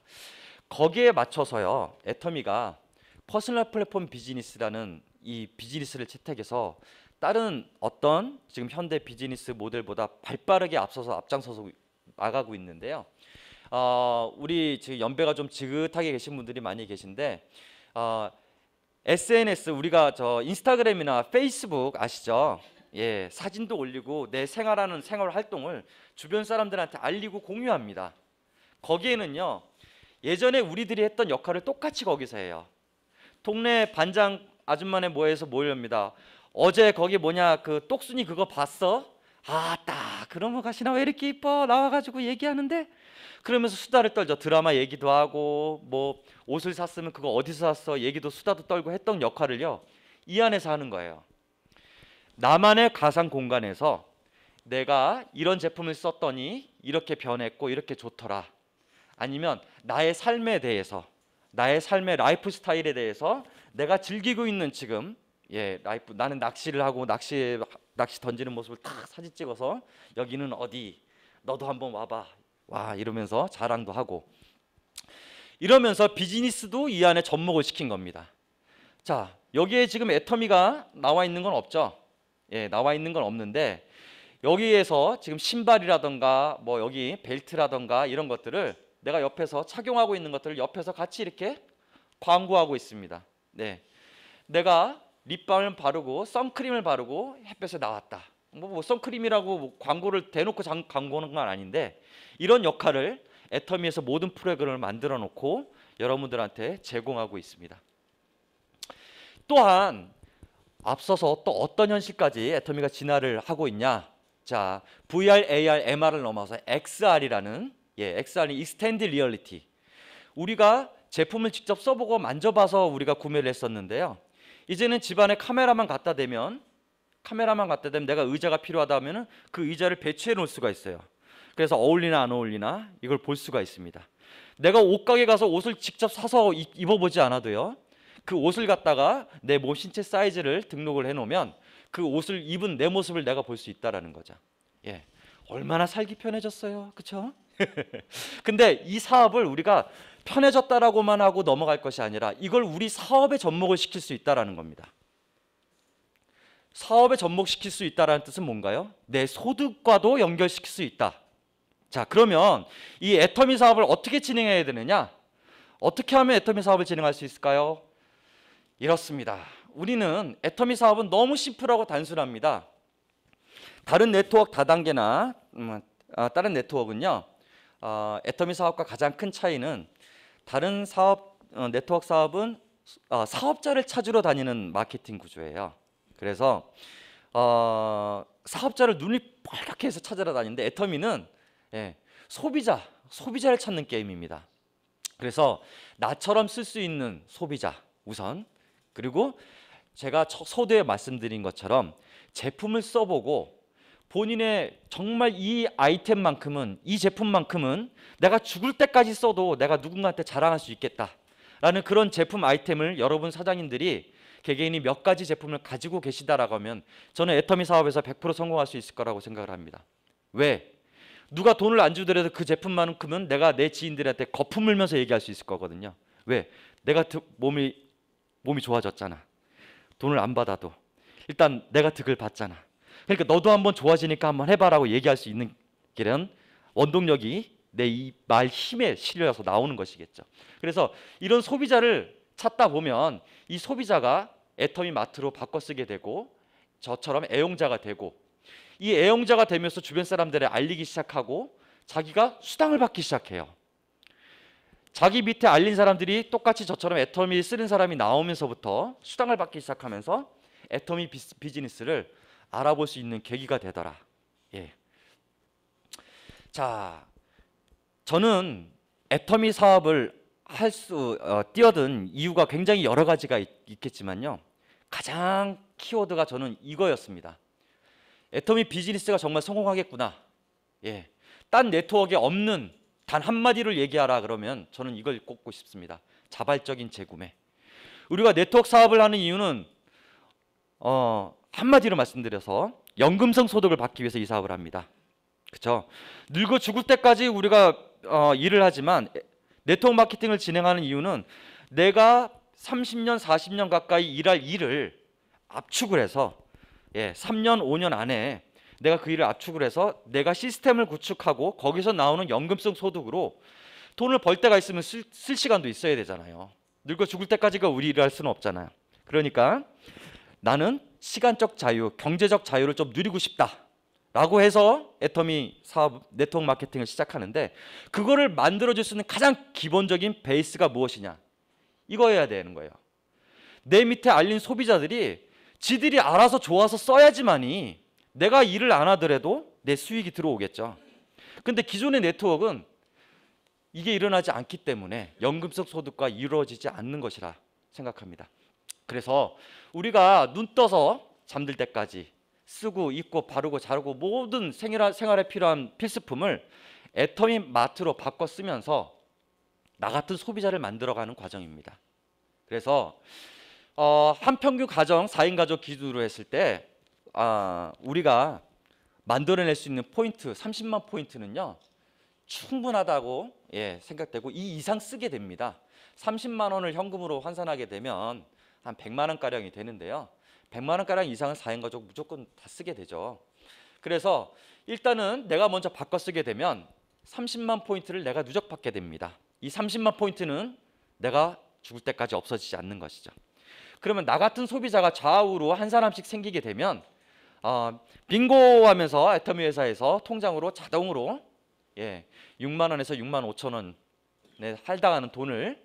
거기에 맞춰서요 애터미가 퍼스널 플랫폼 비즈니스라는 이 비즈니스를 채택해서 다른 어떤 지금 현대 비즈니스 모델보다 발빠르게 앞서서 앞장서서 나가고 있는데요. 어, 우리 지금 연배가 좀 지긋하게 계신 분들이 많이 계신데 어, SNS 우리가 저 인스타그램이나 페이스북 아시죠? 예, 사진도 올리고 내 생활하는 생활 활동을 주변 사람들한테 알리고 공유합니다. 거기에는요 예전에 우리들이 했던 역할을 똑같이 거기서 해요. 동네 반장 아줌마네 뭐해서 모여니다 어제 거기 뭐냐 그 똑순이 그거 봤어? 아따 그런 거 가시나 왜 이렇게 이뻐 나와가지고 얘기하는데 그러면서 수다를 떨죠 드라마 얘기도 하고 뭐 옷을 샀으면 그거 어디서 샀어 얘기도 수다도 떨고 했던 역할을요 이 안에서 하는 거예요 나만의 가상 공간에서 내가 이런 제품을 썼더니 이렇게 변했고 이렇게 좋더라 아니면 나의 삶에 대해서 나의 삶의 라이프 스타일에 대해서 내가 즐기고 있는 지금 예 라이프 나는 낚시를 하고 낚시 낚시 던지는 모습을 딱 사진 찍어서 여기는 어디 너도 한번 와봐 와 이러면서 자랑도 하고 이러면서 비즈니스도 이 안에 접목을 시킨 겁니다. 자 여기에 지금 애터미가 나와 있는 건 없죠. 예 나와 있는 건 없는데 여기에서 지금 신발이라던가 뭐 여기 벨트라던가 이런 것들을 내가 옆에서 착용하고 있는 것들을 옆에서 같이 이렇게 광고하고 있습니다. 네. 내가 립밤을 바르고 선크림을 바르고 햇볕에 나왔다. 뭐, 뭐 선크림이라고 뭐 광고를 대놓고 장, 광고하는 건 아닌데 이런 역할을 애터미에서 모든 프로그램을 만들어 놓고 여러분들한테 제공하고 있습니다. 또한 앞서서 또 어떤 현실까지 애터미가 진화를 하고 있냐? 자, VR, AR, MR을 넘어서 XR이라는 예, XR이 익스텐드 리얼리티. 우리가 제품을 직접 써보고 만져봐서 우리가 구매를 했었는데요. 이제는 집안에 카메라만 갖다 대면 카메라만 갖다 대면 내가 의자가 필요하다면 그 의자를 배치해 놓을 수가 있어요. 그래서 어울리나 안 어울리나 이걸 볼 수가 있습니다. 내가 옷가게 가서 옷을 직접 사서 입어보지 않아도요. 그 옷을 갖다가 내 몸 신체 사이즈를 등록을 해놓으면 그 옷을 입은 내 모습을 내가 볼 수 있다라는 거죠. 예, 얼마나 살기 편해졌어요, 그렇죠? 근데 이 사업을 우리가 편해졌다라고만 하고 넘어갈 것이 아니라 이걸 우리 사업에 접목을 시킬 수 있다라는 겁니다. 사업에 접목시킬 수 있다라는 뜻은 뭔가요? 내 소득과도 연결시킬 수 있다. 자, 그러면 이 애터미 사업을 어떻게 진행해야 되느냐? 어떻게 하면 애터미 사업을 진행할 수 있을까요? 이렇습니다. 우리는 애터미 사업은 너무 심플하고 단순합니다. 다른 네트워크 다단계나 음, 아, 다른 네트워크는요. 어, 애터미 사업과 가장 큰 차이는 다른 사업 어, 네트워크 사업은 어, 사업자를 찾으러 다니는 마케팅 구조예요. 그래서 어, 사업자를 눈이 빨갛게 해서 찾으러 다니는데 애터미는 예, 소비자, 소비자를 찾는 게임입니다. 그래서 나처럼 쓸 수 있는 소비자 우선 그리고 제가 서두에 말씀드린 것처럼 제품을 써보고 본인의 정말 이 아이템만큼은 이 제품만큼은 내가 죽을 때까지 써도 내가 누군가한테 자랑할 수 있겠다라는 그런 제품 아이템을 여러분 사장님들이 개개인이 몇 가지 제품을 가지고 계시다라고 하면 저는 애터미 사업에서 100% 성공할 수 있을 거라고 생각을 합니다. 왜? 누가 돈을 안 주더라도 그 제품만큼은 내가 내 지인들한테 거품 물면서 얘기할 수 있을 거거든요. 왜? 내가 몸이 몸이 좋아졌잖아. 돈을 안 받아도 일단 내가 득을 봤잖아. 그러니까 너도 한번 좋아지니까 한번 해봐라고 얘기할 수 있는 그런 원동력이 내 이 말 힘에 실려서 나오는 것이겠죠. 그래서 이런 소비자를 찾다 보면 이 소비자가 애터미 마트로 바꿔 쓰게 되고 저처럼 애용자가 되고 이 애용자가 되면서 주변 사람들을 알리기 시작하고 자기가 수당을 받기 시작해요. 자기 밑에 알린 사람들이 똑같이 저처럼 애터미 쓰는 사람이 나오면서부터 수당을 받기 시작하면서 애터미 비즈니스를 알아볼 수 있는 계기가 되더라. 예. 자, 저는 애터미 사업을 할수 어, 뛰어든 이유가 굉장히 여러 가지가 있, 겠지만요 가장 키워드가 저는 이거였습니다. 애터미 비즈니스가 정말 성공하겠구나. 예. 딴 네트워크에 없는 단 한마디를 얘기하라 그러면 저는 이걸 꼽고 싶습니다. 자발적인 재구매. 우리가 네트워크 사업을 하는 이유는 어, 한마디로 말씀드려서 연금성 소득을 받기 위해서 이 사업을 합니다. 그렇죠? 늙어 죽을 때까지 우리가 어, 일을 하지만 네트워크 마케팅을 진행하는 이유는 내가 30년, 40년 가까이 일할 일을 압축을 해서 예, 3년, 5년 안에 내가 그 일을 압축을 해서 내가 시스템을 구축하고 거기서 나오는 연금성 소득으로 돈을 벌 때가 있으면 쓸, 쓸 시간도 있어야 되잖아요. 늙어 죽을 때까지가 우리 일할 수는 없잖아요. 그러니까 나는 시간적 자유, 경제적 자유를 좀 누리고 싶다라고 해서 애터미 사업 네트워크 마케팅을 시작하는데 그거를 만들어 줄 수 있는 가장 기본적인 베이스가 무엇이냐? 이거여야 되는 거예요. 내 밑에 알린 소비자들이 지들이 알아서 좋아서 써야지만이 내가 일을 안 하더라도 내 수익이 들어오겠죠. 근데 기존의 네트워크는 이게 일어나지 않기 때문에 연금성 소득과 이루어지지 않는 것이라 생각합니다. 그래서 우리가 눈 떠서 잠들 때까지 쓰고 입고 바르고 자르고 모든 생활에 필요한 필수품을 애터미 마트로 바꿔 쓰면서 나 같은 소비자를 만들어가는 과정입니다. 그래서 어, 한평균 가정 4인 가족 기준으로 했을 때 아, 우리가 만들어낼 수 있는 포인트 30만 포인트는요 충분하다고 예, 생각되고 이 이상 쓰게 됩니다. 30만 원을 현금으로 환산하게 되면 한 100만 원 가량이 되는데요. 100만 원 가량 이상은 4인 가족 무조건 다 쓰게 되죠. 그래서 일단은 내가 먼저 바꿔 쓰게 되면 30만 포인트를 내가 누적받게 됩니다. 이 30만 포인트는 내가 죽을 때까지 없어지지 않는 것이죠. 그러면 나 같은 소비자가 좌우로 한 사람씩 생기게 되면 어, 빙고 하면서 애터미 회사에서 통장으로 자동으로 예, 6만 원에서 6만 5천 원에 할당하는 돈을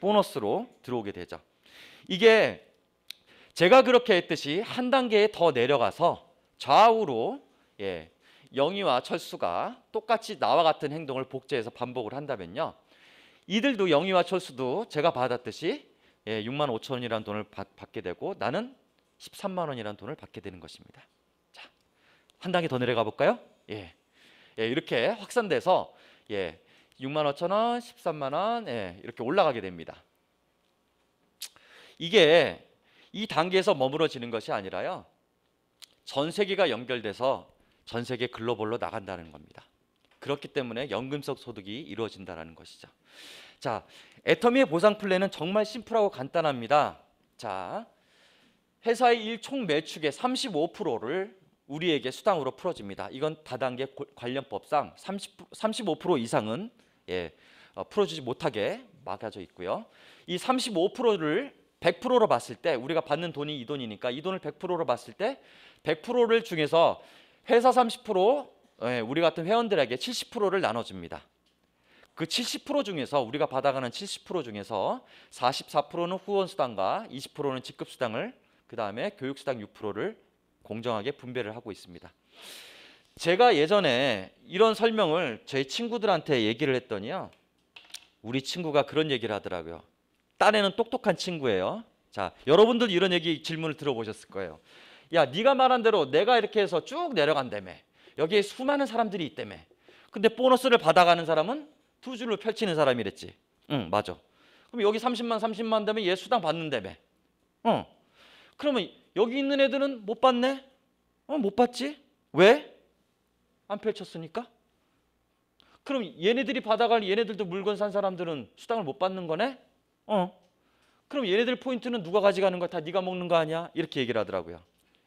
보너스로 들어오게 되죠. 이게 제가 그렇게 했듯이 한 단계 더 내려가서 좌우로 예, 영희와 철수가 똑같이 나와 같은 행동을 복제해서 반복을 한다면요. 이들도 영희와 철수도 제가 받았듯이 예, 6만 5천 원이라는 돈을 받, 받게 되고 나는 13만 원이라는 돈을 받게 되는 것입니다. 자, 한 단계 더 내려가 볼까요? 예. 예 이렇게 확산돼서 예, 6만 5천 원, 13만 원 예, 이렇게 올라가게 됩니다. 이게 이 단계에서 머무러지는 것이 아니라요. 전 세계가 연결돼서 전 세계 글로벌로 나간다는 겁니다. 그렇기 때문에 연금속 소득이 이루어진다는 것이죠. 자, 애터미의 보상 플랜은 정말 심플하고 간단합니다. 자, 회사의 일 총 매출의 35%를 우리에게 수당으로 풀어집니다 이건 다단계 관련법상 30, 35% 이상은 예, 어, 풀어주지 못하게 막아져 있고요. 이 35%를 100%로 봤을 때 우리가 받는 돈이 이 돈이니까 이 돈을 100%로 봤을 때 100%를 중에서 회사 30% 예, 우리 같은 회원들에게 70%를 나눠줍니다. 그 70% 중에서 우리가 받아가는 70% 중에서 44%는 후원 수당과 20%는 직급 수당을 그 다음에 교육 수당 6%를 공정하게 분배를 하고 있습니다. 제가 예전에 이런 설명을 제 친구들한테 얘기를 했더니요. 우리 친구가 그런 얘기를 하더라고요. 딴애는 똑똑한 친구예요. 자, 여러분들 이런 얘기 질문을 들어보셨을 거예요. 야, 네가 말한 대로 내가 이렇게 해서 쭉 내려간다며. 여기에 수많은 사람들이 있다며. 근데 보너스를 받아가는 사람은 두 줄로 펼치는 사람이랬지. 응, 맞아. 그럼 여기 30만, 30만 되면 얘 수당 받는다며. 응. 그러면 여기 있는 애들은 못 받네? 어, 못 받지? 왜? 안 펼쳤으니까? 그럼 얘네들이 받아갈 얘네들도 물건 산 사람들은 수당을 못 받는 거네? 어. 그럼 얘네들 포인트는 누가 가져가는 거야? 다 네가 먹는 거 아니야? 이렇게 얘기를 하더라고요.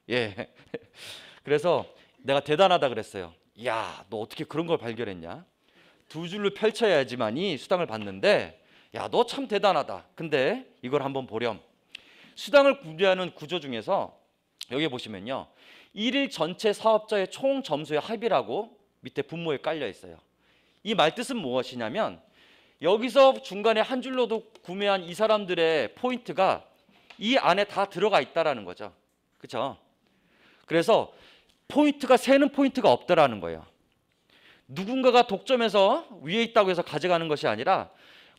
예. 그래서 내가 대단하다 그랬어요. 야, 너 어떻게 그런 걸 발견했냐? 두 줄로 펼쳐야지만이 수당을 받는데 야, 너 참 대단하다. 근데 이걸 한번 보렴. 수당을 구제하는 구조 중에서 여기 보시면요. 일일 전체 사업자의 총 점수의 합이라고 밑에 분모에 깔려 있어요. 이 말뜻은 무엇이냐면 여기서 중간에 한 줄로도 구매한 이 사람들의 포인트가 이 안에 다 들어가 있다라는 거죠. 그렇죠? 그래서 포인트가 세는 포인트가 없더라는 거예요. 누군가가 독점해서 위에 있다고 해서 가져가는 것이 아니라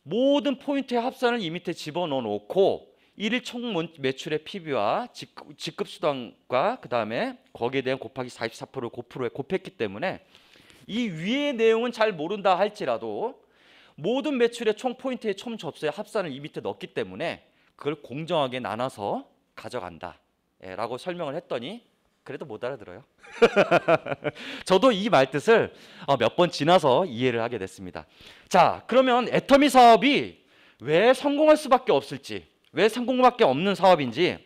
모든 포인트의 합산을 이 밑에 집어넣어 놓고 일일총 매출의 PB와 직급 수당과 그다음에 거기에 대한 곱하기 44%를 곱 곱했기 때문에 이 위의 내용은 잘 모른다 할지라도 모든 매출의 총 포인트의 총 접수의 합산을 이 밑에 넣었기 때문에 그걸 공정하게 나눠서 가져간다. 예, 라고 설명을 했더니 그래도 못 알아들어요. 저도 이 말뜻을 어, 몇번 지나서 이해를 하게 됐습니다. 자, 그러면 애터미 사업이 왜 성공할 수밖에 없을지, 왜 성공밖에 없는 사업인지,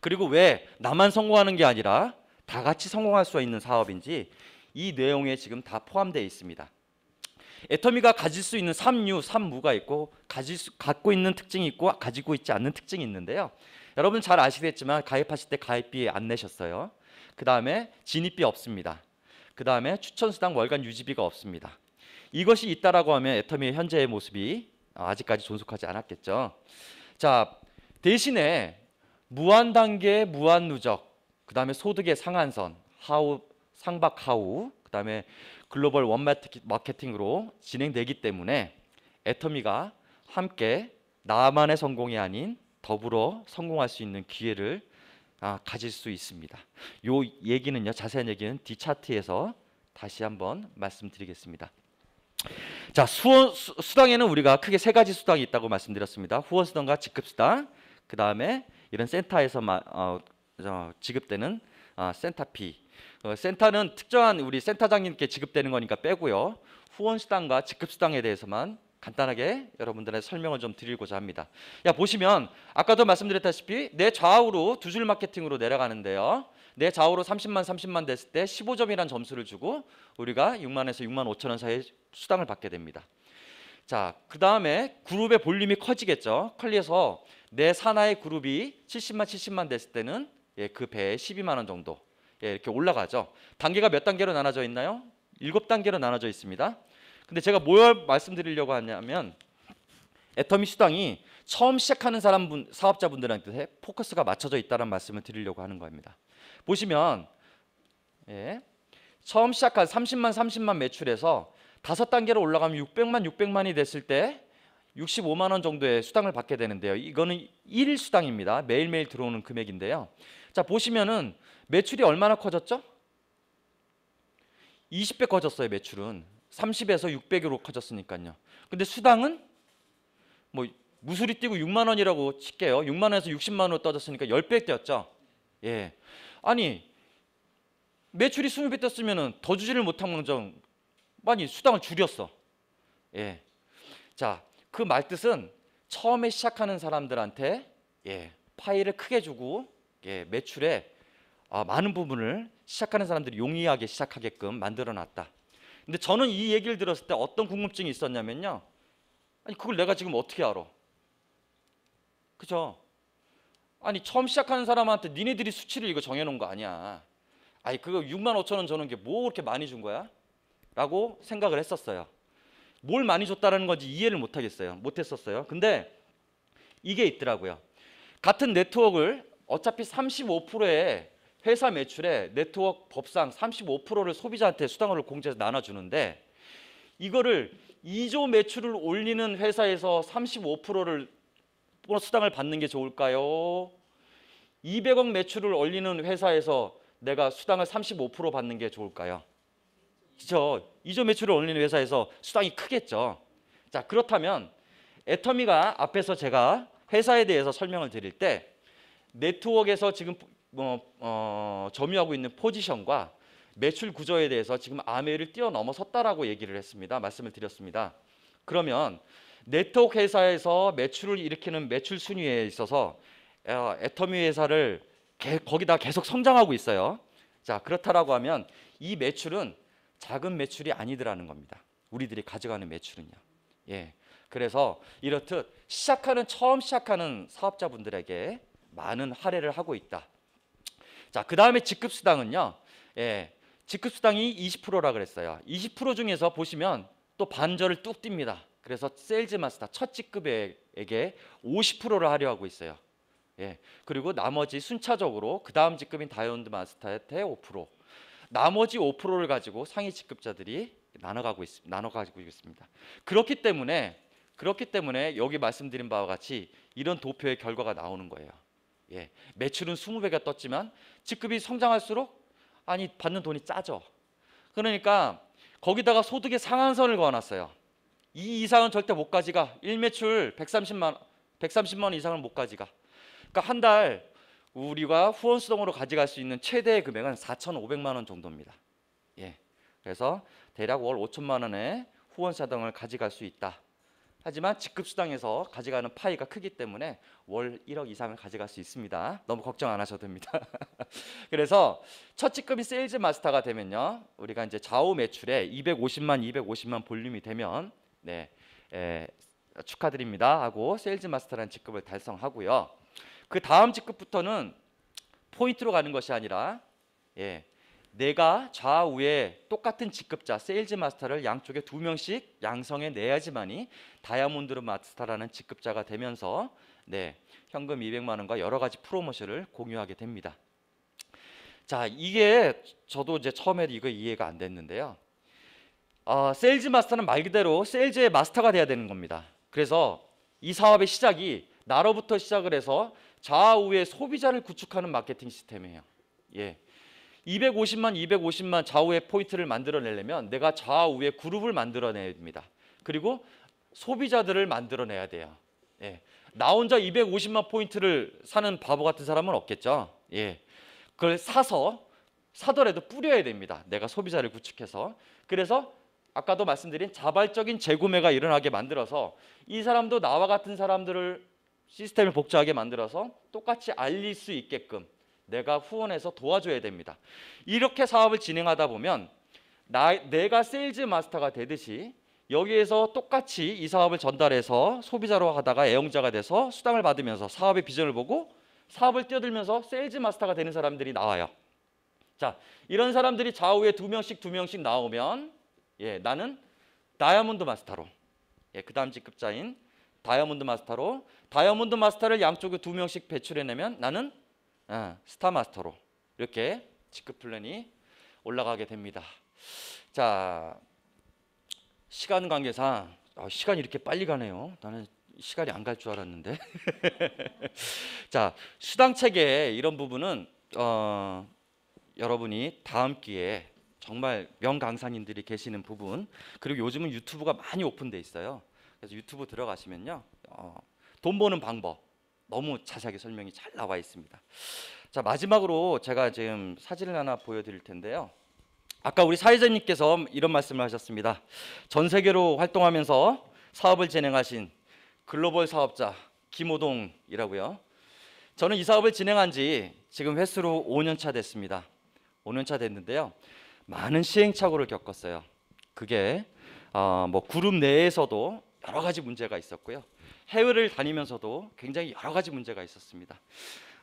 그리고 왜 나만 성공하는 게 아니라 다 같이 성공할 수 있는 사업인지 이 내용에 지금 다 포함되어 있습니다. 애터미가 가질 수 있는 3류, 3무가 있고 가질 수, 갖고 있는 특징이 있고 가지고 있지 않는 특징이 있는데요. 여러분 잘 아시겠지만 가입하실 때 가입비 안 내셨어요. 그 다음에 진입비 없습니다. 그 다음에 추천수당 월간 유지비가 없습니다. 이것이 있다라고 하면 애터미의 현재의 모습이 아직까지 존속하지 않았겠죠. 자 대신에 무한 단계 무한 누적, 그 다음에 소득의 상한선, 하우 상박 하우, 그다음에 글로벌 원 마케팅으로 마 진행되기 때문에 애터미가 함께 나만의 성공이 아닌 더불어 성공할 수 있는 기회를 아, 가질 수 있습니다. 요 얘기는요 자세한 얘기는 D 차트에서 다시 한번 말씀드리겠습니다. 자 수원 수, 당에는 우리가 크게 세 가지 수당이 있다고 말씀드렸습니다. 후원 수당과 직급 수당, 그 다음에 이런 센터에서 마, 어, 어, 지급되는 어, 아, 센터피 어, 센터는 특정한 우리 센터장님께 지급되는 거니까 빼고요. 후원수당과 직급수당에 대해서만 간단하게 여러분들의 설명을 좀 드리고자 합니다. 야 보시면 아까도 말씀드렸다시피 내 좌우로 두 줄 마케팅으로 내려가는데요. 내 좌우로 30만 30만 됐을 때 15점이란 점수를 주고 우리가 6만에서 6만 5천 원 사이 수당을 받게 됩니다. 자, 그 다음에 그룹의 볼륨이 커지겠죠. 컬리에서 내 산하의 그룹이 70만 70만 됐을 때는 예, 그 배에 12만 원 정도. 예, 이렇게 올라가죠. 단계가 몇 단계로 나눠져 있나요? 일곱 단계로 나눠져 있습니다. 근데 제가 뭘 말씀드리려고 하냐면 애터미 수당이 처음 시작하는 사람분 사업자분들한테 포커스가 맞춰져 있다는 말씀을 드리려고 하는 겁니다. 보시면 예, 처음 시작한 30만 30만 매출에서 다섯 단계로 올라가면 600만 600만이 됐을 때 65만 원 정도의 수당을 받게 되는데요. 이거는 1일 수당입니다. 매일매일 들어오는 금액인데요. 자, 보시면은 매출이 얼마나 커졌죠? 20배 커졌어요, 매출은. 30에서 600으로 커졌으니까요. 근데 수당은 뭐 무술이 뛰고 6만 원이라고 칠게요. 6만 원에서 60만 원으로 떨어졌으니까 10배 뛰었죠. 예. 아니 매출이 20배 뛰었으면 더 주지를 못한 망정 많이 수당을 줄였어. 예. 자, 그 말뜻은 처음에 시작하는 사람들한테 예, 파일을 크게 주고 예, 매출에 어, 많은 부분을 시작하는 사람들이 용이하게 시작하게끔 만들어놨다. 근데 저는 이 얘기를 들었을 때 어떤 궁금증이 있었냐면요. 아니 그걸 내가 지금 어떻게 알아? 그죠? 아니 처음 시작하는 사람한테 니네들이 수치를 이거 정해놓은 거 아니야. 아니 그거 6만 5천 원 저는 게 뭐 그렇게 뭐 많이 준 거야? 라고 생각을 했었어요. 뭘 많이 줬다라는 건지 이해를 못하겠어요. 못했었어요. 근데 이게 있더라고요. 같은 네트워크를 어차피 35%의 회사 매출에 네트워크 법상 35%를 소비자한테 수당으로 공제해서 나눠주는데 이거를 2조 매출을 올리는 회사에서 35%를 뭐 수당을 받는 게 좋을까요? 200억 매출을 올리는 회사에서 내가 수당을 35% 받는 게 좋을까요? 그렇죠. 2조 매출을 올리는 회사에서 수당이 크겠죠. 자 그렇다면 애터미가 앞에서 제가 회사에 대해서 설명을 드릴 때 네트워크에서 지금 어, 어, 점유하고 있는 포지션과 매출 구조에 대해서 지금 아메를 뛰어넘어섰다라고 얘기를 했습니다. 말씀을 드렸습니다. 그러면 네트워크 회사에서 매출을 일으키는 매출 순위에 있어서 어, 애터미 회사를 개, 거기다 계속 성장하고 있어요. 자 그렇다라고 하면 이 매출은 작은 매출이 아니더라는 겁니다. 우리들이 가져가는 매출은요. 예. 그래서 이렇듯 시작하는 처음 시작하는 사업자분들에게 많은 할애를 하고 있다. 자, 그다음에 직급 수당은요. 예. 직급 수당이 20%라 그랬어요. 20% 중에서 보시면 또 반절을 뚝 띱니다. 그래서 세일즈 마스터 첫 직급에게 50%를 하려하고 있어요. 예. 그리고 나머지 순차적으로 그 다음 직급인 다이온드 마스터한테 5%, 나머지 5%를 가지고 상위 직급자들이 나눠가고 있, 나눠가지고 있습니다. 그렇기 때문에 그렇기 때문에 여기 말씀드린 바와 같이 이런 도표의 결과가 나오는 거예요. 예. 매출은 20배가 떴지만 직급이 성장할수록 아니 받는 돈이 짜져 그러니까 거기다가 소득의 상한선을 걸어놨어요. 이 이상은 절대 못 가지가. 1매출 130만 130만 원이상은못 가지가. 그러니까 한 달 우리가 후원수동으로 가져갈 수 있는 최대 금액은 4,500만 원 정도입니다. 예. 그래서 대략 월 5천만 원에 후원사등을 가져갈 수 있다. 하지만 직급수당에서 가져가는 파이가 크기 때문에 월 1억 이상을 가져갈 수 있습니다. 너무 걱정 안 하셔도 됩니다. 그래서 첫 직급이 세일즈 마스터가 되면요. 우리가 이제 좌우 매출에 250만, 250만 볼륨이 되면 네, 에, 축하드립니다 하고 세일즈 마스터라는 직급을 달성하고요. 그 다음 직급부터는 포인트로 가는 것이 아니라 예, 내가 좌우에 똑같은 직급자 세일즈 마스터를 양쪽에 두 명씩 양성해 내야지만이 다이아몬드 마스터라는 직급자가 되면서 네, 현금 200만 원과 여러 가지 프로모션을 공유하게 됩니다. 자, 이게 저도 이제 처음에 도 이거 이해가 안 됐는데요. 어, 세일즈 마스터는 말 그대로 세일즈의 마스터가 돼야 되는 겁니다. 그래서 이 사업의 시작이 나로부터 시작을 해서 좌우의 소비자를 구축하는 마케팅 시스템이에요. 예. 250만, 250만 좌우의 포인트를 만들어내려면 내가 좌우의 그룹을 만들어내야 됩니다. 그리고 소비자들을 만들어내야 돼요. 예. 나 혼자 250만 포인트를 사는 바보 같은 사람은 없겠죠. 예. 그걸 사서 사더라도 뿌려야 됩니다. 내가 소비자를 구축해서. 그래서 아까도 말씀드린 자발적인 재구매가 일어나게 만들어서 이 사람도 나와 같은 사람들을 시스템을 복잡하게 만들어서 똑같이 알릴 수 있게끔 내가 후원해서 도와줘야 됩니다. 이렇게 사업을 진행하다 보면 나, 내가 세일즈 마스터가 되듯이 여기에서 똑같이 이 사업을 전달해서 소비자로 하다가 애용자가 돼서 수당을 받으면서 사업의 비전을 보고 사업을 뛰어들면서 세일즈 마스터가 되는 사람들이 나와요. 자, 이런 사람들이 좌우에 두 명씩 두 명씩 나오면 예, 나는 다이아몬드 마스터로 예, 그다음 직급자인 다이아몬드 마스터로 다이아몬드 마스터를 양쪽에 두 명씩 배출해내면 나는 예, 스타마스터로 이렇게 직급 플랜이 올라가게 됩니다. 자, 시간 관계상 아, 시간이 이렇게 빨리 가네요. 나는 시간이 안 갈 줄 알았는데. 자, 수당 체계 이런 부분은 어, 여러분이 다음 기회에 정말 명강사님들이 계시는 부분 그리고 요즘은 유튜브가 많이 오픈돼 있어요. 그래서 유튜브 들어가시면요, 어, 돈 버는 방법 너무 자세하게 설명이 잘 나와 있습니다. 자, 마지막으로 제가 지금 사진을 하나 보여드릴 텐데요. 아까 우리 사회자님께서 이런 말씀을 하셨습니다. 전 세계로 활동하면서 사업을 진행하신 글로벌 사업자 김호동이라고요. 저는 이 사업을 진행한 지 지금 횟수로 5년 차 됐습니다. 5년 차 됐는데요. 많은 시행착오를 겪었어요. 그게 어, 뭐 그룹 내에서도 여러 가지 문제가 있었고요. 해외를 다니면서도 굉장히 여러 가지 문제가 있었습니다.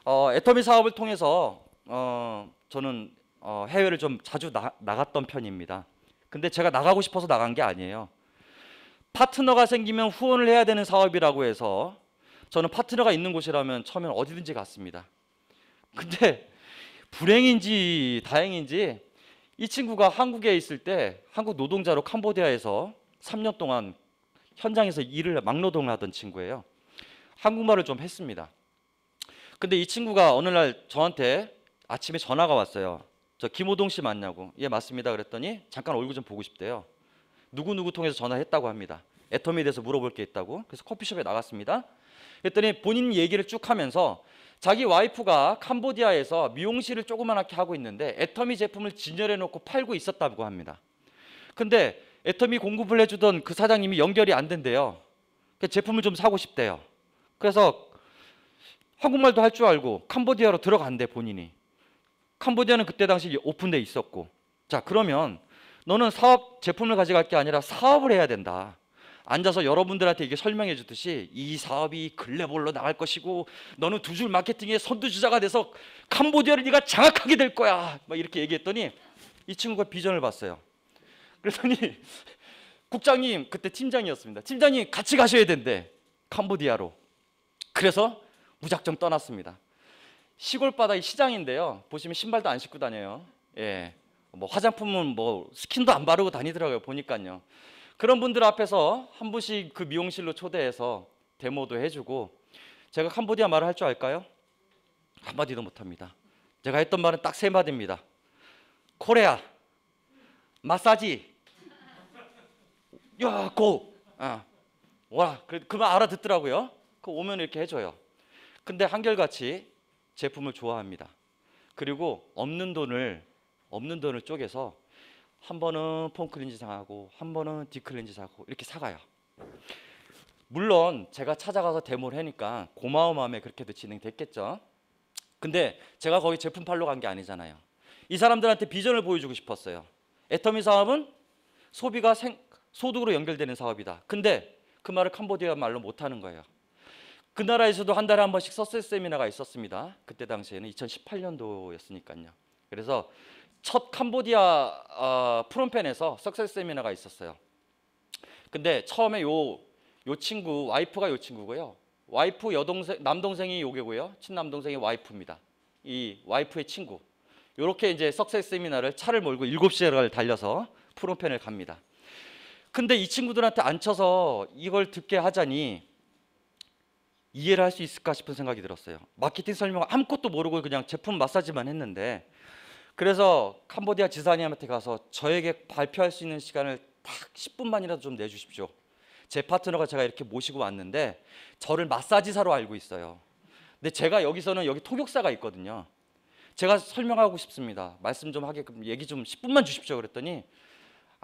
어, 애터미 사업을 통해서 어, 저는 어, 해외를 좀 자주 나, 나갔던 편입니다. 근데 제가 나가고 싶어서 나간 게 아니에요. 파트너가 생기면 후원을 해야 되는 사업이라고 해서 저는 파트너가 있는 곳이라면 처음엔 어디든지 갔습니다. 근데 불행인지 다행인지 이 친구가 한국에 있을 때 한국 노동자로 캄보디아에서 3년 동안 현장에서 일을 막노동을 하던 친구예요. 한국말을 좀 했습니다. 근데 이 친구가 어느 날 저한테 아침에 전화가 왔어요. 저 김호동 씨 맞냐고. 예, 맞습니다. 그랬더니 잠깐 얼굴 좀 보고 싶대요. 누구누구 통해서 전화했다고 합니다. 애터미에 대해서 물어볼 게 있다고. 그래서 커피숍에 나갔습니다. 그랬더니 본인 얘기를 쭉 하면서 자기 와이프가 캄보디아에서 미용실을 조그만하게 하고 있는데 애터미 제품을 진열해 놓고 팔고 있었다고 합니다. 근데 애터미 공급을 해주던 그 사장님이 연결이 안 된대요. 제품을 좀 사고 싶대요. 그래서 한국말도 할 줄 알고 캄보디아로 들어간대 본인이. 캄보디아는 그때 당시 오픈돼 있었고. 자 그러면 너는 사업 제품을 가져갈 게 아니라 사업을 해야 된다. 앉아서 여러분들한테 이게 설명해 주듯이 이 사업이 글래볼로 나갈 것이고 너는 두 줄 마케팅의 선두주자가 돼서 캄보디아를 네가 장악하게 될 거야. 막 뭐 이렇게 얘기했더니 이 친구가 비전을 봤어요. 그랬더니 국장님 그때 팀장이었습니다. 팀장님 같이 가셔야 된대 캄보디아로. 그래서 무작정 떠났습니다. 시골 바다의 시장인데요. 보시면 신발도 안 신고 다녀요. 예. 뭐 화장품은 뭐 스킨도 안 바르고 다니더라고요. 보니까요. 그런 분들 앞에서 한 분씩 그 미용실로 초대해서 데모도 해주고 제가 캄보디아 말을 할 줄 알까요? 한마디도 못합니다. 제가 했던 말은 딱 세 마디입니다. 코레아, 마사지, 야, 고. 아, 와, 그만 그 알아듣더라고요. 그 오면 이렇게 해줘요. 근데 한결같이 제품을 좋아합니다. 그리고 없는 돈을 없는 돈을 쪼개서 한 번은 폼클렌지 사고 한 번은 디클렌지 사고 이렇게 사가요. 물론 제가 찾아가서 데모를 하니까 고마운 마음에 그렇게도 진행됐겠죠. 근데 제가 거기 제품 팔러 간 게 아니잖아요. 이 사람들한테 비전을 보여주고 싶었어요. 애터미 사업은 소비가 생, 소득으로 연결되는 사업이다. 근데 그 말을 캄보디아 말로 못하는 거예요. 그 나라에서도 한 달에 한 번씩 서세 세미나가 있었습니다. 그때 당시에는 2018년도였으니까요. 그래서 첫 캄보디아 어, 프롬펜에서 석세 세미나가 있었어요. 근데 처음에 요, 요 친구, 와이프가 요 친구고요. 와이프 여동생, 남동생이 요게고요 친남동생이 와이프입니다. 이 와이프의 친구. 요렇게 이제 석세 세미나를 차를 몰고 7시를 달려서 프롬펜을 갑니다. 근데 이 친구들한테 앉혀서 이걸 듣게 하자니 이해를 할 수 있을까 싶은 생각이 들었어요. 마케팅 설명 아무것도 모르고 그냥 제품 마사지만 했는데 그래서 캄보디아 지사님한테 가서 저에게 발표할 수 있는 시간을 딱 10분만이라도 좀 내주십시오. 제 파트너가 제가 이렇게 모시고 왔는데 저를 마사지사로 알고 있어요. 근데 제가 여기서는 여기 통역사가 있거든요. 제가 설명하고 싶습니다. 말씀 좀 하게끔 얘기 좀 10분만 주십시오. 그랬더니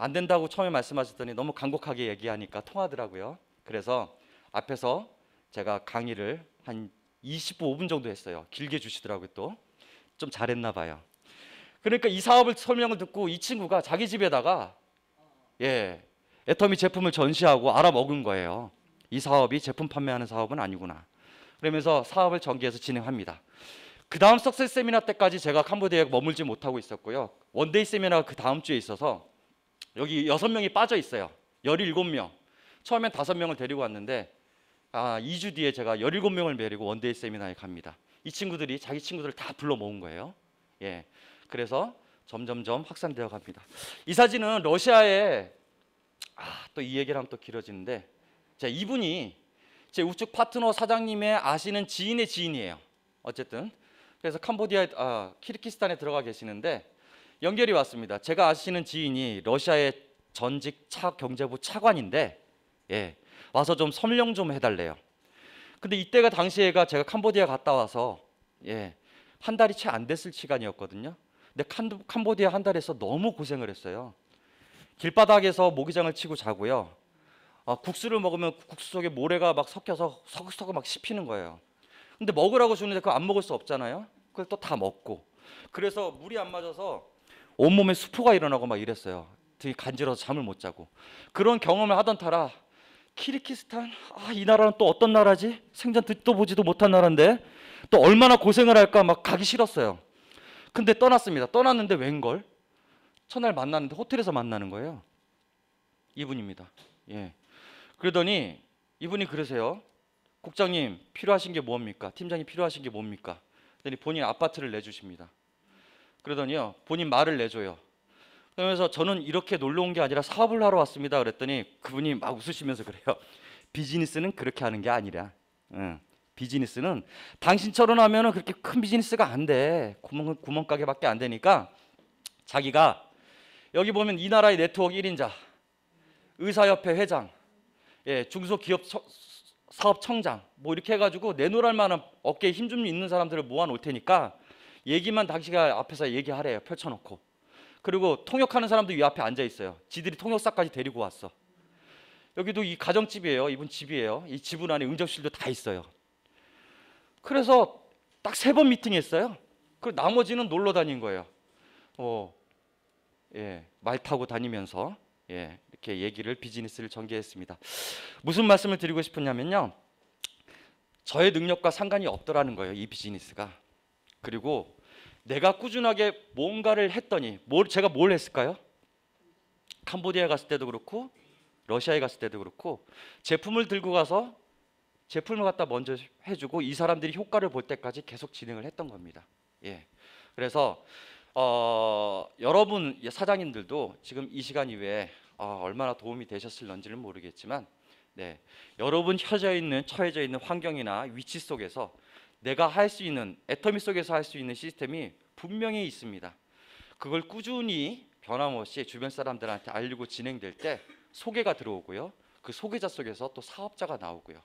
안 된다고 처음에 말씀하셨더니 너무 간곡하게 얘기하니까 통하더라고요. 그래서 앞에서 제가 강의를 한 25분 정도 했어요. 길게 주시더라고요, 또. 좀 잘했나 봐요. 그러니까 이 사업을 설명을 듣고 이 친구가 자기 집에다가 예, 애터미 제품을 전시하고 알아먹은 거예요. 이 사업이 제품 판매하는 사업은 아니구나. 그러면서 사업을 전개해서 진행합니다. 그 다음 석세 세미나 때까지 제가 캄보디아에 머물지 못하고 있었고요. 원데이 세미나가 그 다음 주에 있어서 여기 여섯 명이 빠져 있어요. 열일곱 명 처음엔 다섯 명을 데리고 왔는데 아, 2주 뒤에 제가 열일곱 명을 데리고 원데이 세미나에 갑니다. 이 친구들이 자기 친구들을 다 불러 모은 거예요. 예. 그래서 점점점 확산되어 갑니다. 이 사진은 러시아에 아, 또 이얘기랑또 길어지는데 자, 이분이 제 우측 파트너 사장님의 아시는 지인의 지인이에요. 어쨌든 그래서 캄보디아 아, 키르키스탄에 들어가 계시는데 연결이 왔습니다. 제가 아시는 지인이 러시아의 전직 차 경제부 차관인데 예, 와서 좀 설명 좀 해달래요. 근데 이때가 당시에가 제가 캄보디아 갔다 와서 예, 한 달이 채 안 됐을 시간이었거든요. 근데 캄, 캄보디아 한 달에서 너무 고생을 했어요. 길바닥에서 모기장을 치고 자고요. 아, 국수를 먹으면 국수 속에 모래가 막 섞여서 서글서글 막 씹히는 거예요. 근데 먹으라고 주는데 그거 안 먹을 수 없잖아요. 그걸 또 다 먹고. 그래서 물이 안 맞아서 온몸에 수포가 일어나고 막 이랬어요. 되게 간지러서 워 잠을 못 자고 그런 경험을 하던 터라 키르키스탄 아 이 나라는 또 어떤 나라지 생전 듣도 보지도 못한 나라인데 또 얼마나 고생을 할까 막 가기 싫었어요. 근데 떠났습니다. 떠났는데 웬걸 첫날 만났는데 호텔에서 만나는 거예요. 이분입니다. 예. 그러더니 이분이 그러세요. 국장님 필요하신 게 뭡니까? 팀장님 필요하신 게 뭡니까? 그랬더니 본인 아파트를 내주십니다. 그러더니요 본인 말을 내줘요. 그러면서 저는 이렇게 놀러 온 게 아니라 사업을 하러 왔습니다. 그랬더니 그분이 막 웃으시면서 그래요. 비즈니스는 그렇게 하는 게 아니라. 응. 비즈니스는 당신처럼 하면은 그렇게 큰 비즈니스가 안 돼. 구멍 구멍가게밖에 안 되니까 자기가 여기 보면 이 나라의 네트워크 1인자, 의사협회 회장, 예, 중소기업 처, 사업청장 뭐 이렇게 해가지고 내놓을 만한 어깨에 힘 좀 있는 사람들을 모아놓을 테니까 얘기만 당신이 앞에서 얘기하래요. 펼쳐놓고. 그리고 통역하는 사람도 이 앞에 앉아 있어요. 지들이 통역사까지 데리고 왔어. 여기도 이 가정집이에요. 이분 집이에요. 이 집은 안에 응접실도 다 있어요. 그래서 딱 세 번 미팅했어요. 그리고 나머지는 놀러 다닌 거예요. 어, 예, 말 타고 다니면서 예, 이렇게 얘기를 비즈니스를 전개했습니다. 무슨 말씀을 드리고 싶었냐면요. 저의 능력과 상관이 없더라는 거예요. 이 비즈니스가. 그리고 내가 꾸준하게 뭔가를 했더니 뭘 제가 뭘 했을까요? 캄보디아에 갔을 때도 그렇고 러시아에 갔을 때도 그렇고 제품을 들고 가서 제품을 갖다 먼저 해주고 이 사람들이 효과를 볼 때까지 계속 진행을 했던 겁니다. 예. 그래서 어, 여러분 사장님들도 지금 이 시간 이외에 어, 얼마나 도움이 되셨을런지는 모르겠지만 네, 여러분 처져 있는 처해져 있는 환경이나 위치 속에서 내가 할 수 있는 애터미 속에서 할 수 있는 시스템이 분명히 있습니다. 그걸 꾸준히 변함없이 주변 사람들한테 알리고 진행될 때 소개가 들어오고요. 그 소개자 속에서 또 사업자가 나오고요.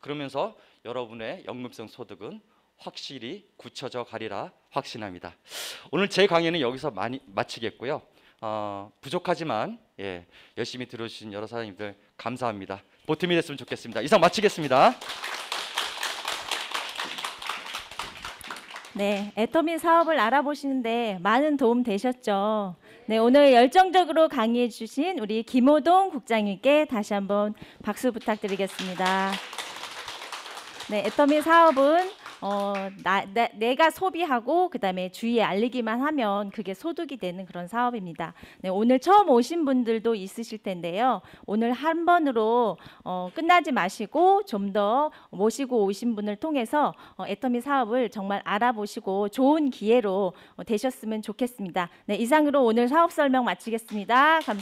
그러면서 여러분의 연금성 소득은 확실히 굳혀져 가리라 확신합니다. 오늘 제 강의는 여기서 많이 마치겠고요. 어, 부족하지만 예, 열심히 들어주신 여러 사장님들 감사합니다. 보탬이 됐으면 좋겠습니다. 이상 마치겠습니다. 네, 애터민 사업을 알아보시는데 많은 도움 되셨죠? 네, 오늘 열정적으로 강의해 주신 우리 김호동 국장님께 다시 한번 박수 부탁드리겠습니다. 네, 애터민 사업은 어, 나, 나, 내가 소비하고 그다음에 주위에 알리기만 하면 그게 소득이 되는 그런 사업입니다. 네, 오늘 처음 오신 분들도 있으실 텐데요. 오늘 한 번으로 어, 끝나지 마시고 좀 더 모시고 오신 분을 통해서 어, 애터미 사업을 정말 알아보시고 좋은 기회로 어, 되셨으면 좋겠습니다. 네, 이상으로 오늘 사업 설명 마치겠습니다. 감사합니다.